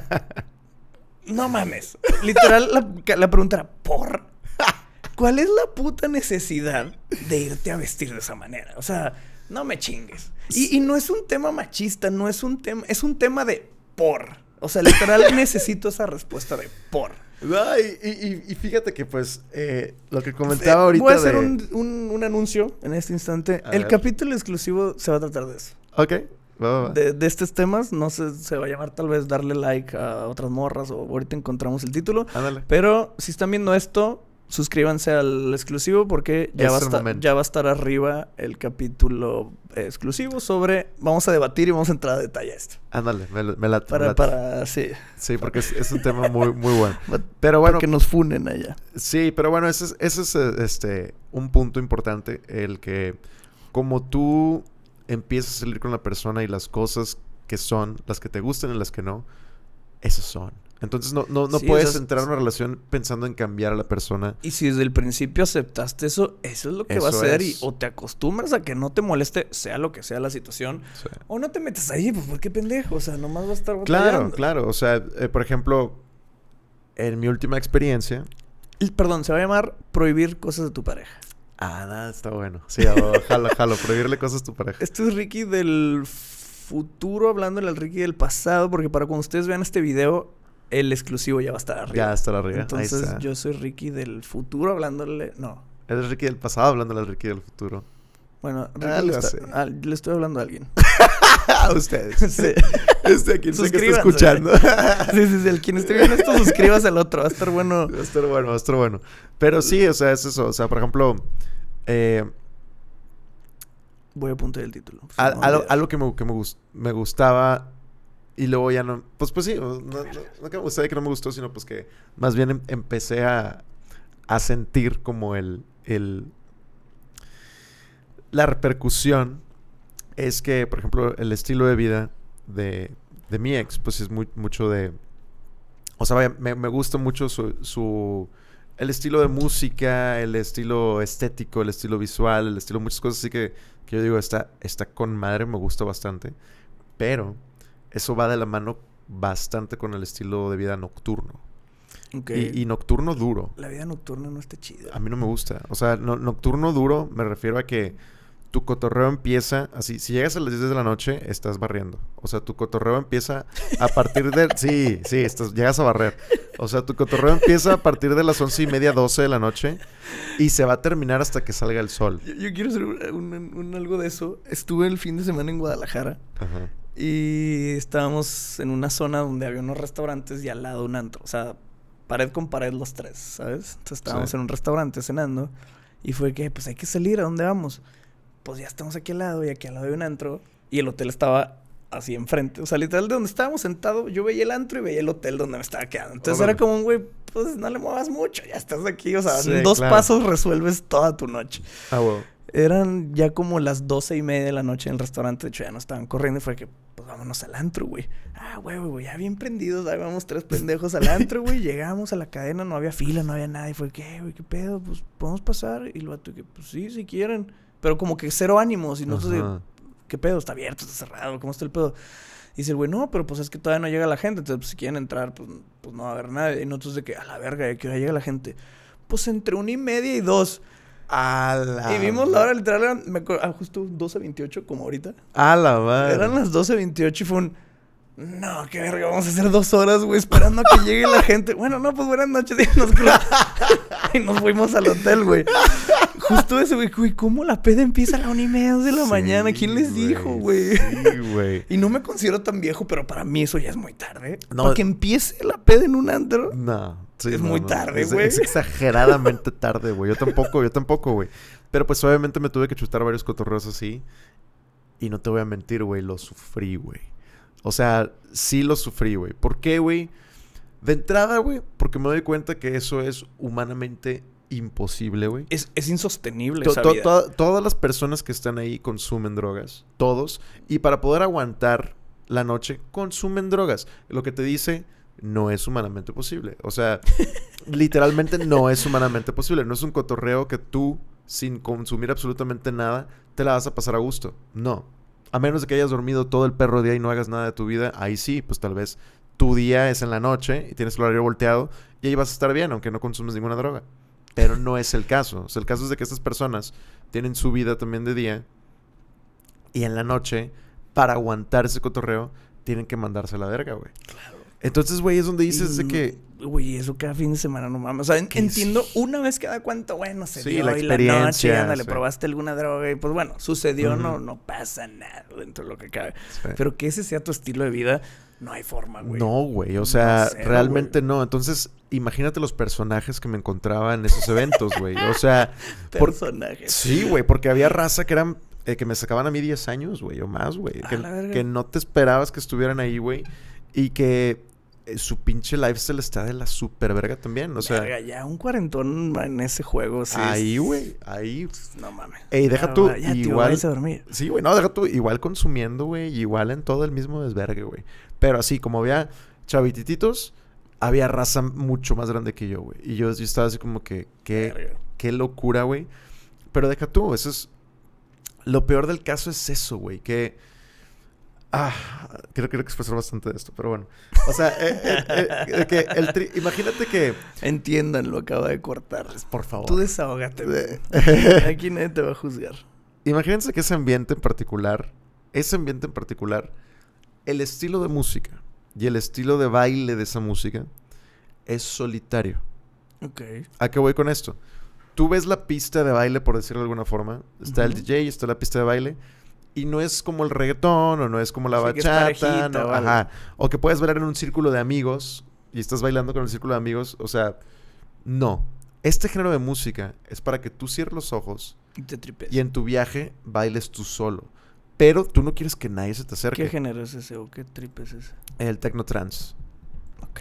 [SPEAKER 2] no mames. Literal, la, la pregunta era, ¿por? ¿Cuál es la puta necesidad de irte a vestir de esa manera? O sea, no me chingues. Y, no es un tema machista, no es un tema, es un tema de por. O sea, literal necesito esa respuesta de por. y, fíjate que, pues, eh, lo que comentaba eh, ahorita. Voy a hacer un, anuncio en este instante. el capítulo exclusivo se va a tratar de eso. Ok. De, estos temas, no sé, se va a llamar tal vez darle like a otras morras o ahorita encontramos el título. Ándale. Pero si están viendo esto, suscríbanse al exclusivo porque ya va, a estar arriba el capítulo exclusivo sobre. Vamos a debatir y vamos a entrar a detalle a esto.
[SPEAKER 1] Ándale, me, la late, Para, para, sí. Sí, porque es, un tema muy, muy bueno. pero bueno. Que nos funen allá. Sí, pero bueno, ese es, eh, este, un punto importante. El que, como tú empiezas a salir con la persona y las cosas que son, las que te gusten y las que no, esas son. Entonces no, no, no puedes entrar a una relación pensando en cambiar a la persona.
[SPEAKER 2] Y si desde el principio aceptaste eso, eso es lo que va a ser. Y o te acostumbras a que no te moleste,
[SPEAKER 1] sea lo que sea la situación,
[SPEAKER 2] o no te metes ahí, pues porque pendejo, o sea, nomás va a estar Claro,
[SPEAKER 1] claro. O sea, eh, por ejemplo, en mi última experiencia.
[SPEAKER 2] perdón, se va a llamar prohibir cosas de tu pareja.
[SPEAKER 1] Ah, nada, está bueno. Sí, jalo, jalo, prohibirle cosas a tu pareja.
[SPEAKER 2] Esto es Ricky del futuro, hablándole al Ricky del pasado, porque para cuando ustedes vean este video, el exclusivo ya va a estar arriba. Ya va a estar arriba. Entonces, yo soy Ricky del futuro hablándole. No.
[SPEAKER 1] Es Ricky del pasado hablándole a Ricky del futuro.
[SPEAKER 2] Bueno, ah, Ricky ah, le, estoy hablando a alguien. a ustedes. Sí. Este, quien que está escuchando. sí, sí, sí. El quien esté viendo esto, suscríbase al
[SPEAKER 1] otro. Va a estar bueno. Va a estar bueno, va a estar bueno. Pero sí, o sea, es eso. O sea, por ejemplo. Eh, voy a apuntar el título. Pues, algo, que, me, que me gustaba y luego ya no. Pues, pues sí, no, que me no me gustó, sino pues que más bien em, empecé a, a, sentir como el, el. La repercusión es que, por ejemplo, el estilo de vida de, de mi ex, pues es muy, mucho de. O sea, me, me gusta mucho su, su, El estilo de música, el estilo estético, el estilo visual, el estilo muchas cosas. Así que, que yo digo, está, está con madre, me gusta bastante. Pero eso va de la mano bastante con el estilo de vida nocturno. Y, nocturno duro.
[SPEAKER 2] La vida nocturna
[SPEAKER 1] no está chida. A mí no me gusta. O sea, nocturno duro me refiero a que tu cotorreo empieza así. Si llegas a las 10 de la noche, estás barriendo. O sea, tu cotorreo empieza a partir de. sí, sí, estás, llegas a barrer. O sea, tu cotorreo empieza a partir de las once y media, 12 de la noche y se va a terminar hasta que salga el sol.
[SPEAKER 2] Yo, quiero hacer un, un, algo de eso. Estuve el fin de semana en Guadalajara. Ajá. Y estábamos en una zona donde había unos restaurantes y al lado un antro. O sea, pared con pared los tres, ¿sabes? Entonces estábamos en un restaurante cenando y fue que, pues hay que salir, ¿a dónde vamos? Pues ya estamos aquí al lado y aquí al lado hay un antro y el hotel estaba así enfrente. O sea, literal, de donde estábamos sentado yo veía el antro y veía el hotel donde me estaba quedando. Entonces era como un güey, pues no le muevas mucho, ya estás aquí. O sea, en dos pasos resuelves toda tu noche. Ah, bueno. Eran ya como las doce y media de la noche en el restaurante. De hecho, ya nos estaban corriendo y fue que, pues vámonos al antro, güey. Ah, güey, güey, ya bien prendidos. Ahí vamos tres pendejos al antro, güey. Llegamos a la cadena, no había fila, no había nada. Y fue que, eh, güey, qué pedo, pues podemos pasar. Y el vato, que, pues sí, si quieren. Pero como que cero ánimos. Y nosotros, pues, Ajá. ¿qué pedo? ¿Está abierto? ¿Está cerrado? ¿Cómo está el pedo? Y dice el güey, no, pero pues es que todavía no llega la gente. Entonces, pues, si quieren entrar, pues, pues no va a haber nadie. Y nosotros de que, a la verga, ya que llega la gente? Pues entre una y media y dos y vimos la hora literal, me acuerdo, ah, justo 12.28 como ahorita. A la Eran las 12.28 y fue un... No, qué verga, vamos a hacer dos horas, güey, esperando a que llegue la gente. Bueno, no, pues buenas noches, y nos, nos fuimos al hotel, güey. Justo ese güey, güey, ¿cómo la peda empieza a la una y media de la mañana? ¿Quién les dijo, güey? Sí, güey. Y no me considero tan viejo, pero para mí eso ya es muy tarde.
[SPEAKER 1] No. que empiece la peda en un antro. No es muy tarde, güey. es, exageradamente tarde, güey. Yo tampoco, yo tampoco, güey. Pero pues obviamente me tuve que chutar varios cotorreos así. Y no te voy a mentir, güey, lo sufrí, güey. O sea, sí lo sufrí, güey. ¿Por qué, güey? De entrada, güey, porque me doy cuenta que eso es humanamente imposible, güey. Es, insostenible. todas las personas que están ahí consumen drogas, todos, y para poder aguantar la noche, consumen drogas. Lo que te dice no es humanamente posible. O sea, literalmente no es humanamente posible. No es un cotorreo que tú, sin consumir absolutamente nada, te la vas a pasar a gusto. No. A menos de que hayas dormido todo el perro día y no hagas nada de tu vida, ahí sí, pues tal vez tu día es en la noche y tienes el horario volteado y ahí vas a estar bien, aunque no consumes ninguna droga. Pero no es el caso. O sea, el caso es de que estas personas tienen su vida también de día y en la noche, para aguantar ese cotorreo, tienen que mandarse a la verga, güey. Claro. Entonces, güey, es donde dices de que.
[SPEAKER 2] Güey, eso cada fin de semana, no mames. O sea, entiendo una vez cada cuánto, bueno, se sí, dio la, la noche, ándale, probaste alguna droga y pues bueno, sucedió, no, no pasa nada dentro de lo que cabe. Pero
[SPEAKER 1] que ese sea tu estilo de vida, no hay forma, güey. No, güey, o sea, realmente no. Entonces, imagínate los personajes que me encontraba en esos eventos, güey. O sea, personajes. Sí, güey, porque había raza que eran eh, que me sacaban a mí 10 años, güey, o más, güey. Que, que no te esperabas que estuvieran ahí, güey. Y que eh, su pinche lifestyle está de la super verga también. O sea. ya, un cuarentón en ese juego, sí. Ahí, güey. Ahí. No mames. Ey, deja tú. igual. dormir. Sí, güey. No, deja tú. Igual consumiendo, güey. Igual en todo el mismo desvergue, güey. Pero así, como había chavitititos, había raza mucho más grande que yo, güey. Y yo, yo, estaba así como que. Qué, qué locura, güey. Pero deja tú. Eso es. Lo peor del caso es eso, güey. Que Ah, creo, que expresar bastante de esto, pero bueno. O sea, eh, eh, eh, que el lo imagínate que... Entiéndanlo, acaba de cortar. Pues, por favor. Tú desahógate. Aquí nadie te va a juzgar. Imagínense que ese ambiente en particular, ese ambiente en particular, el estilo de música y el estilo de baile de esa música es solitario. Ok. ¿A qué voy con esto? Tú ves la pista de baile, por decirlo de alguna forma. Está el DJ, está la pista de baile y no es como el reggaetón o no es como la bachata, ajá. o que puedes bailar en un círculo de amigos y estás bailando con el círculo de amigos, o sea, no. Este género de música es para que tú cierres los ojos y, te y en tu viaje bailes tú solo. Pero tú no quieres que nadie se te acerque. ¿Qué
[SPEAKER 2] género es ese o qué tripe es ese?
[SPEAKER 1] El techno trans.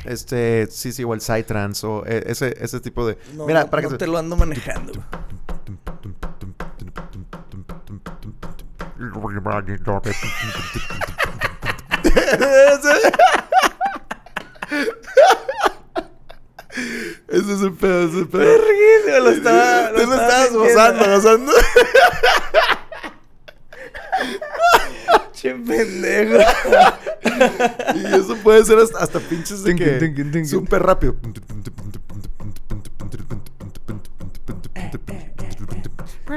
[SPEAKER 1] Este, sí, sí, o el psytrance o e, ese, ese tipo de... Mira, para que te
[SPEAKER 2] lo ando manejando.
[SPEAKER 1] Ese es el pedo, ese es el pedo. Verguísimo, lo estaba. Lo Tú lo estabas gozando, gozando. che pendejo. y eso puede ser hasta, hasta pinches de que. Súper rápido.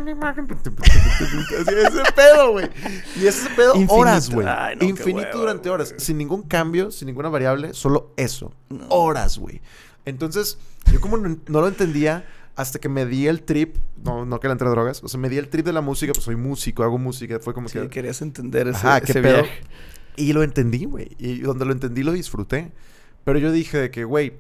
[SPEAKER 1] imagen. ese pedo, güey. Y ese pedo horas, güey. Infinito durante horas. Sin ningún cambio, sin ninguna variable, solo eso. Horas, güey. Entonces, yo como no, lo entendía hasta que me di el trip, no, no que la entre drogas, o sea, me di el trip de la música, pues soy músico, hago música, fue como sí, que... querías entender ese, Pedo? Y lo entendí, güey. Y donde lo entendí lo disfruté. Pero yo dije que, güey,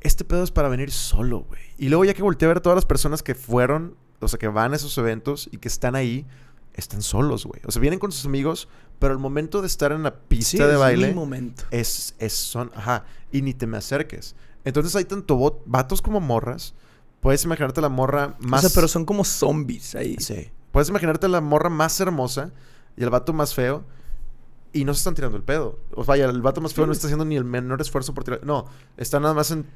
[SPEAKER 1] este pedo es para venir solo, güey. Y luego ya que volteé a ver a todas las personas que fueron o sea, que van a esos eventos y que están ahí, están solos, güey. O sea, vienen con sus amigos, pero el momento de estar en la pista de baile. momento. Es, es, son, ajá, y ni te me acerques. Entonces hay tanto vatos como morras. Puedes imaginarte la morra más. O sea, pero son como zombies ahí. Sí. Puedes imaginarte la morra más hermosa y el vato más feo. Y no se están tirando el pedo. O vaya, el vato más feo no está haciendo ni el menor esfuerzo por tirar. No, está nada más en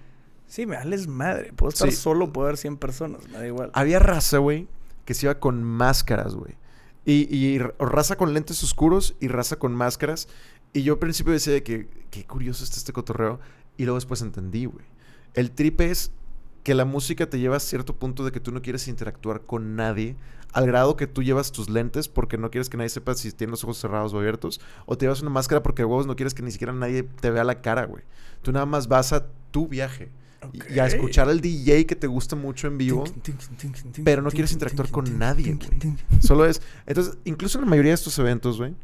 [SPEAKER 2] Sí, me les madre. Puedo estar solo, puedo ver 100 personas, me da igual. Había raza,
[SPEAKER 1] güey, que se iba con máscaras, güey. Y, raza con lentes oscuros y raza con máscaras. Y yo al principio decía que qué curioso está este cotorreo. Y luego después entendí, güey. El tripe es que la música te lleva a cierto punto de que tú no quieres interactuar con nadie, al grado que tú llevas tus lentes porque no quieres que nadie sepa si tienes los ojos cerrados o abiertos, o te llevas una máscara porque huevos no quieres que ni siquiera nadie te vea la cara, güey. Tú nada más vas a tu viaje. Y a escuchar al DJ que te gusta mucho en vivo, pero no quieres interactuar con nadie, Solo es. Entonces, incluso en la mayoría de estos eventos, güey,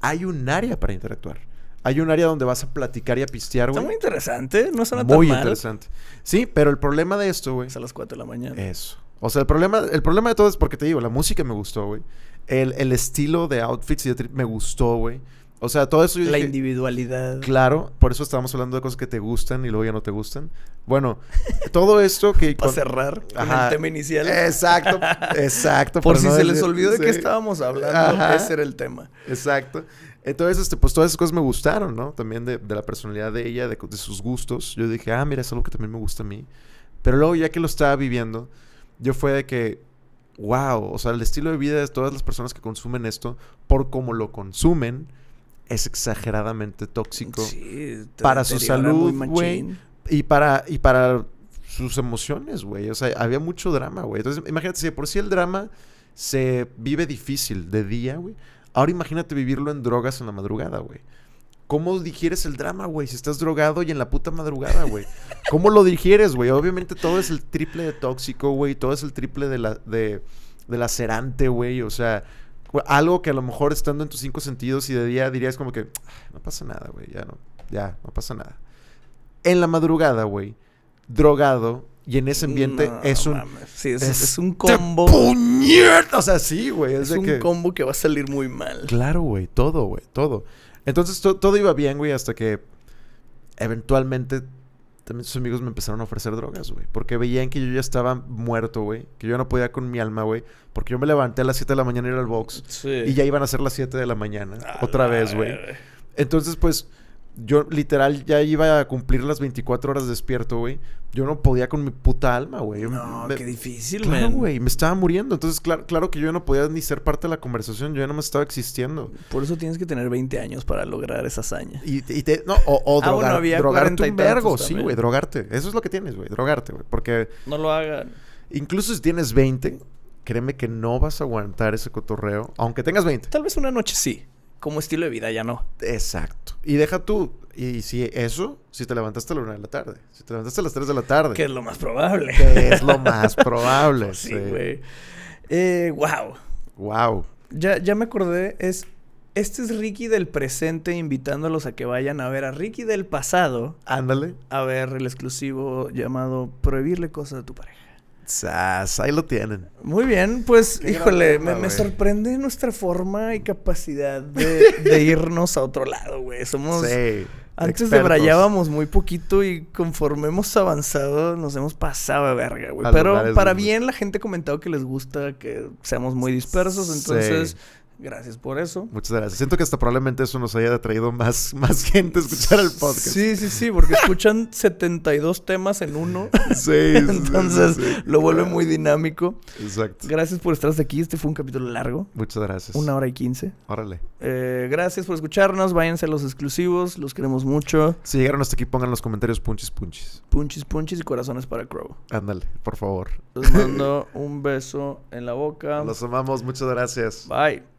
[SPEAKER 1] hay un área para interactuar. Hay un área donde vas a platicar y a pistear, güey. Está muy interesante, no suena muy tan mal. Muy interesante. Sí, pero el problema de esto, güey. Es a las 4 de la mañana. Eso. O sea, el problema, el problema de todo es porque te digo, la música me gustó, güey. El, el estilo de outfits y de trip me gustó, güey. O sea, todo eso... la individualidad. Claro, por eso estábamos hablando de cosas que te gustan y luego ya no te gustan. Bueno, todo esto que... Para cerrar el tema
[SPEAKER 2] inicial. Exacto, exacto. por si se les olvidó de qué estábamos hablando, ese era el
[SPEAKER 1] tema. Exacto. Entonces, este, pues todas esas cosas me gustaron, ¿no? También de, la personalidad de ella, de, de, sus gustos. Yo dije, ah, mira, es algo que también me gusta a mí. Pero luego, ya que lo estaba viviendo, yo fue de que, wow, o sea, el estilo de vida de todas las personas que consumen esto, por cómo lo consumen, es exageradamente tóxico para su salud, güey, y para y para sus emociones, güey. O sea, había mucho drama, güey. Entonces, imagínate si por sí el drama se vive difícil de día, güey. Ahora imagínate vivirlo en drogas en la madrugada, güey. ¿Cómo digieres el drama, güey? Si estás drogado y en la puta madrugada, güey. ¿Cómo lo digieres, güey? Obviamente todo es el triple de tóxico, güey. Todo es el triple de la de, de lacerante, güey. O sea, algo que a lo mejor estando en tus cinco sentidos y de día dirías como que ah, no pasa nada, güey, ya no, ya no pasa nada. En la madrugada, güey, drogado y en ese ambiente es un sí, es, un combo.
[SPEAKER 2] ¡Puñet! O
[SPEAKER 1] sea, sí, güey, es, un combo que va a salir muy mal. Claro, güey, todo, güey, todo. Entonces todo iba bien, güey, hasta que eventualmente también sus amigos me empezaron a ofrecer drogas, güey. Porque veían que yo ya estaba muerto, güey. Que yo no podía con mi alma, güey. Porque yo me levanté a las 7 de la mañana a ir al box. Y ya iban a ser las 7 de la mañana. otra vez, güey. Entonces, pues yo literal ya iba a cumplir las 24 horas despierto, güey. Yo no podía con mi puta alma, güey. No, qué difícil, claro, güey. Me estaba muriendo. Entonces, claro, claro que yo no podía ni ser parte de la conversación. Yo ya no me estaba existiendo. Por eso tienes que tener 20 años para lograr esa hazaña. Y, te, no, o, ah, drogarte un vergo. Sí, güey, drogarte. Eso es lo que tienes, güey. Drogarte, güey. Porque... No lo hagas. Incluso si tienes 20, créeme que no vas a aguantar ese cotorreo. Aunque tengas 20. Tal vez una noche sí como estilo de vida ya no. Exacto. Y deja tú, y si eso, si te levantaste a la una de la tarde, si te levantaste a las tres de la tarde. Que es lo más probable. Que es lo más probable. sí, güey. Eh, wow. Wow. Ya, ya me
[SPEAKER 2] acordé, es este es Ricky del presente invitándolos a que vayan a ver a Ricky del pasado. Ándale. A ver el exclusivo llamado Prohibirle cosas a tu pareja ahí lo tienen. Muy bien, pues, híjole, me, sorprende nuestra forma y capacidad de, irnos a otro lado, güey. Somos. Sí, antes debrayábamos muy poquito y conforme hemos avanzado nos hemos pasado a verga, güey. Pero para bien la gente ha comentado que les gusta que seamos muy dispersos, entonces Gracias por eso.
[SPEAKER 1] Muchas gracias. Siento que hasta probablemente eso nos haya atraído más, más gente a escuchar el podcast.
[SPEAKER 2] Sí, sí, sí, porque escuchan 72 temas en uno. Sí. Entonces lo vuelve muy dinámico. Exacto. Gracias por estar aquí. Este fue un capítulo largo. Muchas gracias. Una hora y quince. Órale. Eh, gracias por escucharnos. Váyanse a los exclusivos. Los queremos mucho. Si
[SPEAKER 1] llegaron hasta aquí, pongan los comentarios punchis punchis.
[SPEAKER 2] Punchis punchis y corazones para Crow.
[SPEAKER 1] Ándale, por favor. Les mando un beso en la boca. Los amamos. Muchas gracias. Bye.